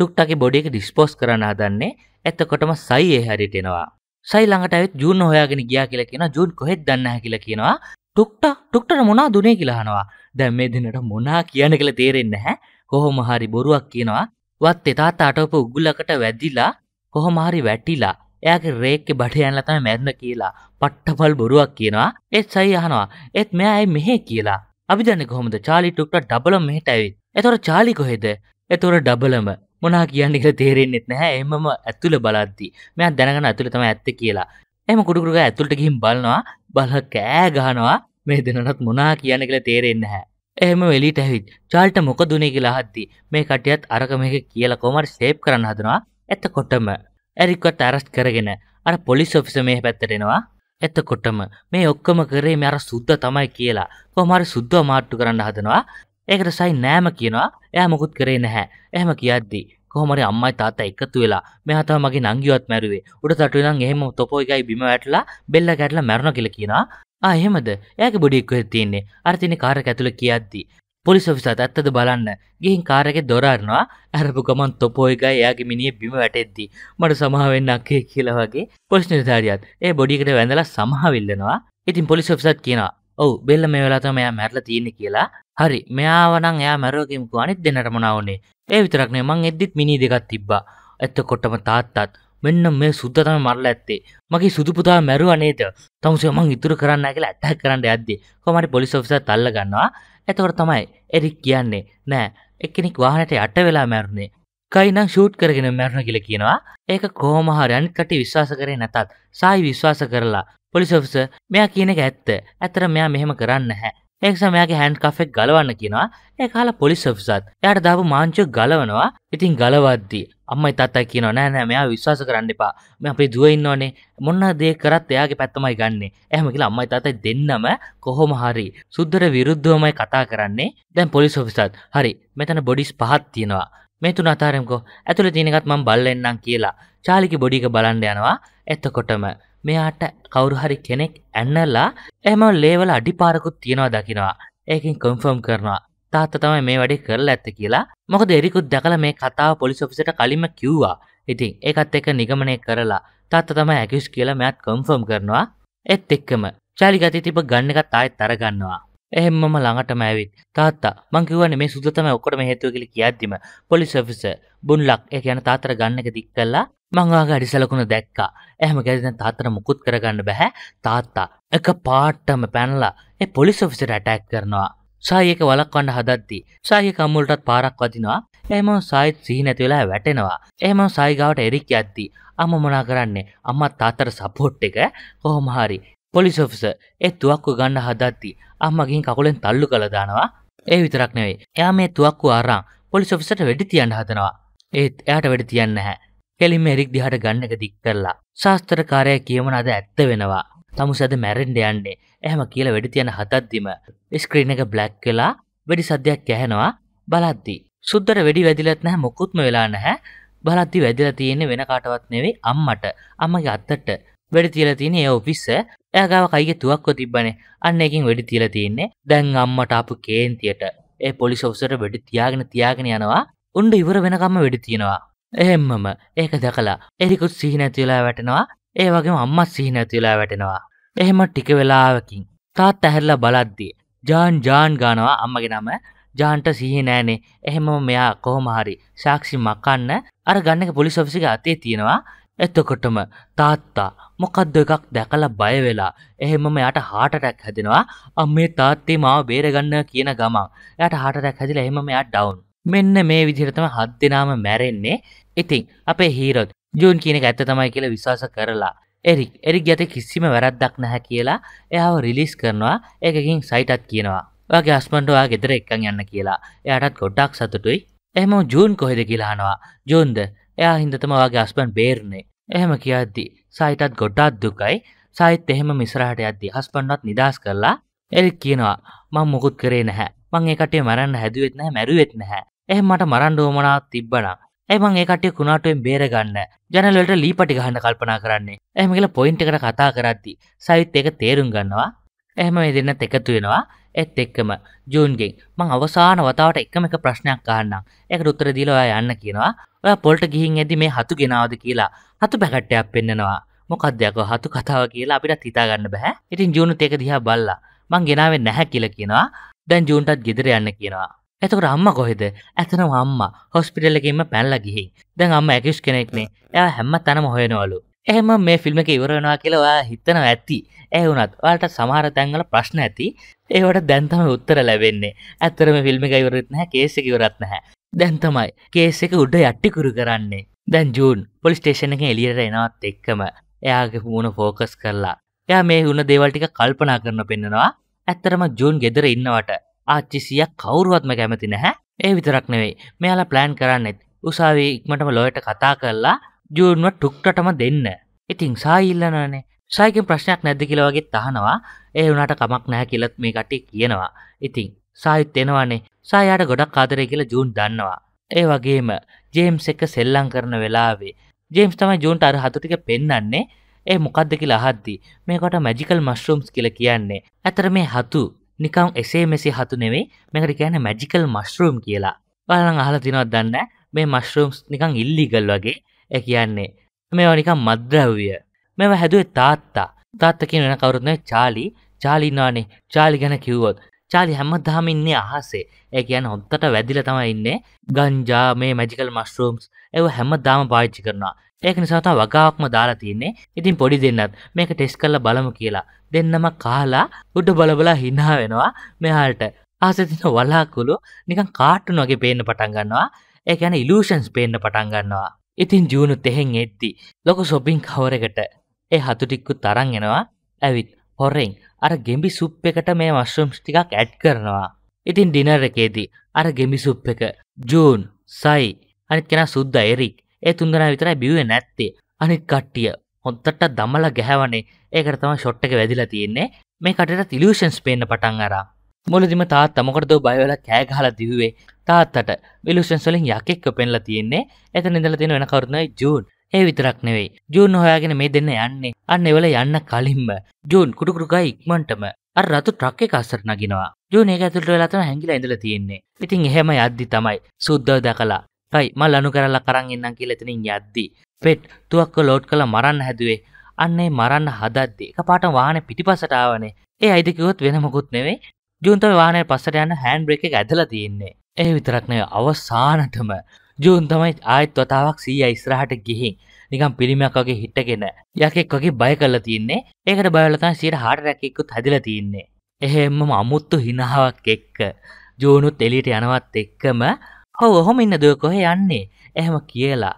ටුක්ටගේ බොඩියක ඩිස්පෝස් කරන්න හදන්නේ ඇත්තකොටම සයියේ හැරිටෙනවා සයි ළඟට ඇත් ජූන් හොයාගෙන ගියා කියලා කියෙන ජූන් කොහෙත් දන්න කියලා කියනවා ටුක්ට ටුක්ට මොනා දුනේ කියලාහනවා දැම් මේ දිනට මොනා කියන කළ තේරෙන්න හැ කොහොම හරි බොරුවක් කියනවා වත් එතාත් අටවප උගුලකට වැදිලා කොහොමහරි වැටිලා එයාගේ රේක්කෙ බටයන්ල තම මැරණ කියලා පට්ටපල් බොරුවක් කියනවා ඒත් සයි අහනවා ඒත් මෙයා ඇයි මෙහෙ කියලා අභිධන්න කොහොමද චාලි ටුක්ට ඩබලම් මෙහට ඇවිත් එතොර චාලි කොහෙද එතොර ඩබලම මොනා කියන්න කියලා තේරෙන්න්නෙත් නැහැ එමම ඇතුළ බලද්දි මෙයා දැනගන ඇතුළ තම ඇත්ත කියලා එම කුඩුකුරුග ඇතුළට ගිහිම් බලනවා බල කෑ ගහනවා මේ දෙනනත් මොනා කියන්න කියලා තේරෙන්න්න හැ එහම වෙලිට ඇවිත් චාල්ට මොක දුනේ කියලා හද්දි මේ කටයත් අරක මේක කියලා කොමර සේප් කරන්න හදනවා එතකොටම ඇරික්වත් අරස්ට් කරගෙන අර පොලිස් ඔෆිස මේ පැත්තටෙනවා එතකොටම මේ ඔක්කම කරේ මේ අර සුද්ධ තමයි කියලා කොමර සුද්ධ මාට්ටු කරන්න හදනවා ඒකට සයි නෑම කියනවා එයා මොකුත් කරේ නැහැ එහෙම කියද්දී කොහොමරි අම්මයි තාත්තා එකතු වෙලා මෙහා තමයි මගේ නංගියවත් මැරුවේ උඩ තටුවේ නම් එහෙම තොපෝ එකයි බිම වැටලා බෙල්ල කැඩලා මැරුණා කියලා කියනවා ආ එහෙමද එයාගේ බොඩි එක්ක තියෙන්නේ අර තියෙන කාර් එක ඇතුලේ කියද්දී පොලිස් ඔෆිසර් ඇත්තද බලන්න ගිහින් කාර් එකේ දොර අරනවා අරපු ගමන් තොපෝ එකයි එයාගේ මිනිහේ බිම වැටෙද්දී මට සමාව වෙන්න අක්කේ කියලා වගේ පොලිස් නිලධාරියත් ඒ බොඩි එකට වැඳලා සමාව ඉල්ලනවා ඉතින් පොලිස් ඔෆිසර්ත් කියනවා ඔව් බෙල්ල මේ වෙලාත මෙයා මැරල තියෙන කියලා හරි මෙයාාවනං එයා මැරෝකෙමකු අනිත් දෙන්නට මනාවනේ ඒ විතරක්නේ මං එද්දිත් මිනි දෙකක් තිබ්බා ඇත්ත කොට්ටම තාත්තත් මෙන්න මේ සුද්දතම මරල ඇත්තේ මගේ සුදුපුතා මැරුව නේත තමුසේ මං ඉතුර කරන්න කියලා ඇත්තැ කරන්න ඇද්දේ කොමට පොලිස් ඔෆිස තල්ල ගන්නවා ඇතවට තමයි එරික් කියන්නේ නෑ එක්කෙනෙක් වාහනට යට වෙලා මැරුණේ කයිනම් ෂූට් කරගෙන මැරණ කියල කියනවා ඒක කෝමහරයන් කට විශ්වාස කරේ නැතත් සයි විශ්වාස කරලා පොලිසොෆිස මෙයා කියනක ඇත්ත ඇතර මෙයා මෙහෙම කරන්න හැ එක්සමයාගේ හැන්් කෆෙක් ගලවන්න කියෙනවා ඒ කාලා පොලිසොෆිසත් යට දාපු මාංචෝ ගලවනවා ඉතින් ගලවද්දී අම්මයි තාත්තා කියන නෑනෑ මෙයා විශවාස කරන්න එපා මෙ අපේ දුවඉන්න ඕනේ මොන්න දේ කරත් එයාගේ පැත්තමයි ගන්නේ එහම කියලා අම්මයි තාතයි දෙන්නම කොහොම හරි සුද්දර විරුද්ධෝමයි කතා කරන්නේ දැන් පොලිසොෆිසත් හරි මෙතන බොඩිස් පහත් තියෙනවා මේ තුන අතාරෙම්කෝ ඇතුළ තිනකත් මං බල්ලෙන්න්නම් කියලා චාලික බොඩික බලන්ඩ යනවා එත්තකොටම මෙයාට කවුරුහරි කෙනෙක් ඇන්නල්ලා එහම ලේවල අඩිපාරකුත් තියෙනවා දකිනවා ඒකින් කොම්ෆර්ම් කරනවා තාත්ත තමයි මේ වැඩි කරලා ඇත්ත කියලා මොක දෙරිකුත් දැකල මේ කතාව පොලිස් ඔෆිසට කලින්ම කිව්වා ඉතින් ඒකත් එක නිගමනය කරලා තාත්ත තමයි ඇකිස් කියලා මෙත් කොම්ෆර්ම් කරනවා එත් එක්කම චාලිගති තිබ ගන්න එකත් ආයෙත් තරගන්නවා එහෙම මම ළඟටම ඇවිත් තාත්තා මං කිව්වනේ මේ සුද්ද තමයි ඔක්කොටම හේතුව කියලා කියද්දිම පොලිස් ඔෆිසර් බුන්ලක් ඒ කියන්නේ තාත්තට ගන්න එක දික් කළා මං වාගේ අඩිසලකුණ දැක්කා. එහෙම ගැදෙන තාත්තට මුකුත් කරගන්න බෑ. තාත්තා එක පාටම පැනලා ඒ පොලිස් ඔෆිසර් ඇටැක් කරනවා. සායික වලක්වන්න හදද්දී සායික අම්මුලටත් පාරක් වදිනවා. එහෙම සායිත් සිහි නැති වෙලා වැටෙනවා. එහෙම සායි ගාවට එරික් යද්දී අම්මා මොනා කරන්නේ? අම්මා තාත්තට සපෝට් එක කොහොම හරි පොලිසොෆිස ඒ තුවක්කු ගන්න හදත්ති අම්මගින් කකුලෙන් තල්ලු කළ දානවා ඒ විතරක් නෙවෙයි එයා මේ තුවක්කු ආරං පොලිසොෆිසට වැඩි තියන්න හදනවා ඒත් එයට වැඩි තියන්න හැ කෙලින්ම එරික් දිහට ගන්න එක දික් කරලා ශාස්ත්‍රකාරය කියමන අද ඇත්ත වෙනවා තමු සද මැරෙන්ඩ යන්නේ එහම කියල වැඩි තියෙන හතත්දිම ස්ක්‍රීන එක බ්ලැක් කලා වැඩි සද්‍යයක් කැහෙනවා බලද්දි සුද්දර වැඩි වැදිලත් නැහැ මොකුත්ම වෙලා නැහැ බලද්දි වැදිල තියෙන්නේ වෙන කාටවත් නෙවෙයි අම්මට අම්මගේ අත්තට වැඩි තියලා තියෙන්නේ ඒ ඔෆිස් එයාගාව කයිගේ තුවක්කෝ තිබ්බනේ අන්න එකකින් වැඩි තියලා තියෙන්නේ දැන් අම්මට ආපු කේන්තියට ඒ පොලිස් ඔෆිසර් වැඩි තියාගෙන තියාගෙන යනවා උණ්ඩ ඉවර වෙනකම්ම වැඩි තියනවා එහෙම්මම ඒක දැකලා එරිකුත් සිහි නැති වෙලා වැටෙනවා ඒ වගේම අම්මත් සිහි නැති වෙලා වැටෙනවා එහෙම ටික වෙලාවකින් තාත්තා ඇහැරලා බලද්දී ජාන් ජාන් ගානවා අම්මගේ නම ජාන්ට සීහ නෑනේ එහෙමම මෙයා කොහොම හරි සාක්ෂි මකන්න අර ගන්නක පොලිස් ඔෆිසික අතේ තියෙනවා එතකොටම තාත්තා මොකක්ද එකක් දැකලා බය වෙලා එහෙමම යට හාටටැක් හැදෙනවා අම්මේ තාත්තේ මාව බේරගන්න කියන ගමන් යට හාටටැක් හැදිලා එහෙමම යා ඩවුන් මෙන්න මේ විදිහටම හත් දෙනාම මැරෙන්නේ ඉතින් අපේ හීරොත් ජූන් කියන එක ඇත්ත තමයි කියලා විශ්වාස කරලා එරික් එරික් ගත කිසිම වැරද්දක් නැහැ කියලා එයාව රිලිස් කරනවා ඒකකින් සයිටත් කියනවා වගේ අස්මන්ට ඔයා ගෙදර එක්කන් යන්න කියලා එයාටත් ගොඩක් සතුටුයි එහෙම ජූන් කොහෙද කියලානවා ජෝන්ද එයා හින්දතම වගේ අස්බන් බේරණේ එහෙම කියද්දි සයිතත් ගොඩ්ඩත් දුකයි සයිත් එහෙම මිසරහට යද්දි හස්පන්නත් නිදහස් කරලා එරික් කියනවා මං මොකුත් කරේ නැහැ මං ඒ කටේ මරන්න හැදුවෙත් නැහැ මැරුවෙත් නැහැ එහෙම මට මරන්න ඕමනාවක් තිබ්බනම් ඒ මං ඒ කටේ කුණාටුවෙන් බේරගන්න ජනල් වලට ලීපටි ගහන්න කල්පනා කරන්නේ එහෙම කියලා පොයින්ට් එකට කතා කරද්දි සයිත් ඒක තේරුම් ගන්නවා එහම මේ දෙන්න එකතු වෙනවා ඇත් එක්කම ජූන්ගෙන් මං අවසාන වතාවට එකම එක ප්‍රශ්නයක් කාන්නම් එක උත්තර දීල ඔයා යන්න කියනවා ඔය පොල්ට ගිහින් ඇදි මේ හතු ගෙනාවද කියලා හතු පැකට්ටයක් පෙන්න්නනවා මොකක්දයක හතු කතාව කියලා අපිට හිතාගන්න බැහැ ඉතින් ජූනුත් එක දිහා බල්ලා මං ගෙනාවෙන් නැහැ කියල කියනවා දැන් ජූන්ටත් ගෙදර යන්න කියනවා එතකට අම්ම කොහෙද ඇතන අම්ම හොස්පිටල්ලකින්ම පැල්ල ගිහි දැන් අම්ම ඇකිස් කෙනෙක්නේ එය හැම තනම හොයනවලු එහම මේ ෆිල්ම එක ඉවරෙනවා කියලා හිතන ඇති ඇවුනත් වාට සමහර තැන්වල ප්‍රශ්න ඇති ඒවට දැන්තම උත්තර ලැබෙන්නේ ඇත්තරම ෆිල්ම එක ඉවරත්නහ කේසක ඉවරත්නහ දැන්තමයි කේස එක උඩ යට්ටිකුරු කරන්නේ දැන් ජූන් පොලිස්ටේෂන එක එලියට එනවත් එක්කම එයාගේ මුණ ෆෝකස් කරලා එයා මේ හුුණ දේවල්ටික කල්පනා කරන පෙන්නවා ඇත්තරම ජූන් ගෙදර ඉන්නවට ආච්චිසියක් කවුරුවත්ම කැමති නැහැ ඒ විතරක් නෙවෙයි මෙයාලා ප්ලෑන් කරන්නෙත් උසාවී ඉක්මටම ලොයට කතා කරලා ජුවන්ව ටුක්ටටම දෙන්න ඉතිං සාඉල්ලනනේ සයිකෙන් ප්‍රශ්නයක් නැද්ද කියලවගේ තහනවා ඒ වුණට කමක් නැහැ කියලත් මේ කටේ කියනවා ඉතිං සාහිත් එෙනවානේ සායාට ගොඩක් ආදරය කියල ජූන් දන්නවා ඒ වගේම ජේම්ස් එක සෙල්ලං කරන වෙලාවේ ජේම්ස් තමයි ජූන්ට අර හතුටික පෙන්නන්නේ ඒ මොකක්ද කියලා අහද්දි මේකොට මැජිකල් මස්රූම්ස් කියල කියන්නේ ඇතර මේ හතු නිකම් එසේ මෙසේ හතු නෙවේ මෙකට කියන්න මැජිකල් මස්රූම් කියලා බලන් අහල තිනවත් දන්න මේ මස්රූම්ස් නිකං ඉල්ලිගල් වගේ ඒ කියන්නේ මේ වනිකම් මද්‍රව්විය මෙම හැදුවේ තාත්තා තාත්තකින් වෙන කවරුත්න චාලි චාලිනානේ චාලි ගැන කිව්වොත් චාලි හැම දහම ඉන්නේ අහසේ ඒ කියන හොත්තට වැදිල තම ඉන්නේ ගංජා මේ මැජිකල් මස්රූම්ස් ඇව හැම දාම පාච්චි කරනවා ඒක නිසාතා වගාවක්ම දාලා තියන්නේ ඉතින් පොඩි දෙන්නත් මේක ටෙස් කල්ල බලම කියලා දෙන්නම කාලා උඩ බලබලා හිනා වෙනවා මෙහාට ආසතින වලාකුළු නිකන් කාට්ටුන වගේ පේන්න පටන් ගන්නවා ඒ යන ඉලූෂන්ස් පේන්න පටන් ගන්නවා ඉතින් ජූනු තෙහෙන් එද්දි ලොක සොබින් කවරකට ඒ හතුටික්කු තරන් එනවා ඇවිත් හොරෙන් අර ගෙම්බි සුප් එකට මේ මශ්‍රම් ටිකක් ඇඩ් කරනවා ඉතින් ඩිනර් එකේදී අර ගෙමි සුප් එක ජූන් සයි අනිත් කෙන සුද්ද එරික් ඒ තුන්දනා විතරයි බිව්වේ නැත්තේ අනිත් කට්ටිය හොත්තට දම්මල ගැහැවනේ ඒකට තම ෂොට් එක වැදිලා තියෙන්නේ මේ කටට තිලූෂන්ස් පේන්න පටන් අරා මුලදිම තාත්තා මොකටද බයවල කෑගහලා දිව්වේ තාත්තට විලූෂන් වලින් යකෙක්ව පෙන්ලා තියෙන්නේ එතන ඉඳලා තියෙන වෙන කරුණයි ජූන් ඒ විතරක් නෙවෙයි ජූන් හොයාගෙන මේ දෙන්න යන්නේ අන්න ඒවල යන්න කලින්ම ජූන් කුඩුකුඩුකයි ඉක්මන්ටම අර රතු ට්‍රක් එක අස්සට නගිනවා ජූන් ඒක ඇතුළට වෙලා තමයි හැංගිලා ඉඳලා තියෙන්නේ ඉතින් එහෙම යද්දි තමයි සුද්ධව දැකලා කයි මල් අනු කරලා කරන් එන්නම් කියලා එතනින් යද්දි පෙට් තුවක්ක ලෝඩ් කරලා මරන්න හැදුවේ අන්නේ මරන්න හදද්දි එකපාරට වාහනේ පිටිපසට ආවනේ ඒ අයිද කිව්වොත් වෙන මොකුත් නෙවෙයි ජූන්තව වානය පස්සට යන්න හැන් බ්‍රේක ඇදල තියෙන්නේ ඒ විතරක්නය අවසානටම ජූන් තමයි ආයත් වතාවක් සීය ඉස්රහට ගිහින් නිකම් පිරිමයක් වගේ හිටගෙන යකෙක් වගේ බය කල්ල තියන්නේ ඒකට බයලතා සිට හාට රැකෙක්කුත් හැදිල තියන්නේ එහෙම්ම අමුත්තු හිනාවක් එක්ක ජූනුත් එලිට යනවත් එක්කම හව ඔහොම ඉන්න දුව කොහෙ යන්නේ එහෙම කියලා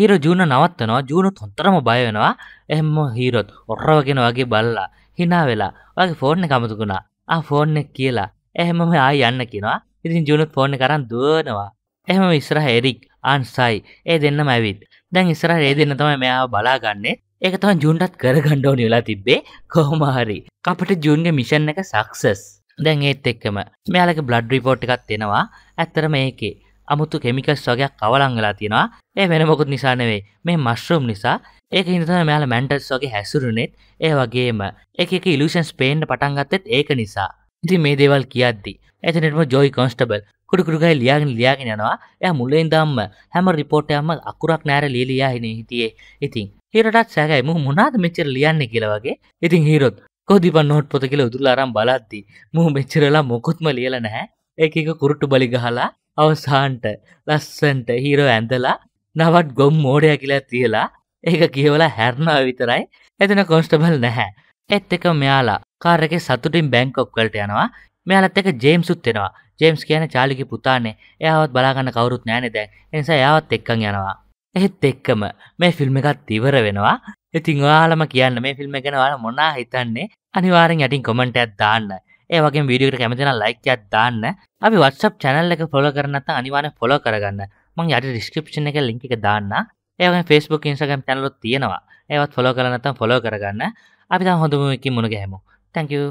හිර ජූන නවත්තනවා ජූනුත් හොන්තරම බයවෙනවා එහම හීරොත් ඔර්රවගෙන වගේ බල්ලා හිනා වෙලා වගේ ෆෝර්ණ කමතුකුණා ෆෝර්න කියලා ඇහමම ආ යන්න කියෙනවා ඉතින් ජුනුත් ෆෝර්න කරන්න දුවනවා එහම ඉස්රහ එරික් ආන්සයි ඒ දෙන්න මැවිත් දැන් ඉස්රහ ඒ දෙන්න තම මෙයා බලාගන්නේ ඒක තම ජුන්ටත් කර ගණ්ඩෝනි වෙලා තිබ්බේ කොහොමහරි අපට ජුන්ගේ මිෂන් එක සක්සස් දැන් ඒත් එක්කම මෙයාලක බ්ලඩ් රිපෝට් එකත් එෙනවා ඇත්තර මේකේ අමුතු කෙමිකස් වගයක් කවලංගලා තියෙනවා ඒ වෙනමකුත් නිසානෙවේ මේ මශ්රුම් නිසා ඒක හිතම මෙයාල මැන්ටස් වගේ හැසුරුනෙත් ඒ වගේම එක ඉලූෂන්ස් පේන්ට පටන්ගත්තෙත් ඒක නිසා ඉති මේ දේවල් කියද්දි ඇතනෙටම ජොයි කොන්ස්ටබල් කුඩුකුරුගයි ලියාගෙන ලියාගෙන යනවා එය මුල්ලෙන් දම්ම හැම රිපෝටයම අකුරක් නෑර ලියලියාහින හිටියේ ඉතින් හිරටත් සෑකයි මු මුණද මෙච්චර ලියන්න කියලවගේ ඉතින් හිරොත් කොදිපන් නොට් පොත කියල උදුරලාරම් බලද්දි මුහ මෙච්චරලා මොකුත්ම ලියල නැහැ එකක කුරුට්ටු බලි ගහලා අවසාන්ට ලස්සන්ට හීරෝ ඇඳලා නවත් ගොම් මෝඩය කියලා තියලා ඒක කියවල හැරණවා විතරයි එතන කොන්ස්ටබල් නැහැ එත් එක මෙයාලා කාරක සතුටින් බැංකොක්වලට යනවා මෙයාලත් එක ජේම්සුත් වෙනවා ජේම්ස් කියන චාලිකි පුතානේ එයාවත් බලාගන්න කවරුත් නෑනෙ දැන් එනිසා යාවත් එක්කන් යනවා එහෙත් එක්කම මේ ෆිල්ම් එකත් ඉවර වෙනවා ඉතිං ඔයාලම කියන්න මේ ෆිල්ම් එකෙන වාල මොනා හිතන්නේ අනිවාරෙන් යටින් කොමට ඇත් දාන්න ඒවගේ වීඩියට කැමතින ලයිකයක් දාන්න අපි වත්සප් චැනල්ල එක පොල කරනත අනිවාන පොල කරගන්න මං යට ඩිස්ක්‍රපෂණ එක ලිංක එක දාන්න ඒවගේ ෆස්බුක් ඉන්සගම් චැනලොත් තියෙනවා ඒවත් ෆොලෝ කරනතම් ෆොලෝ කරගන්න අපි තම් හොඳම එකින් මුණ ගැහෙමු තැංකූ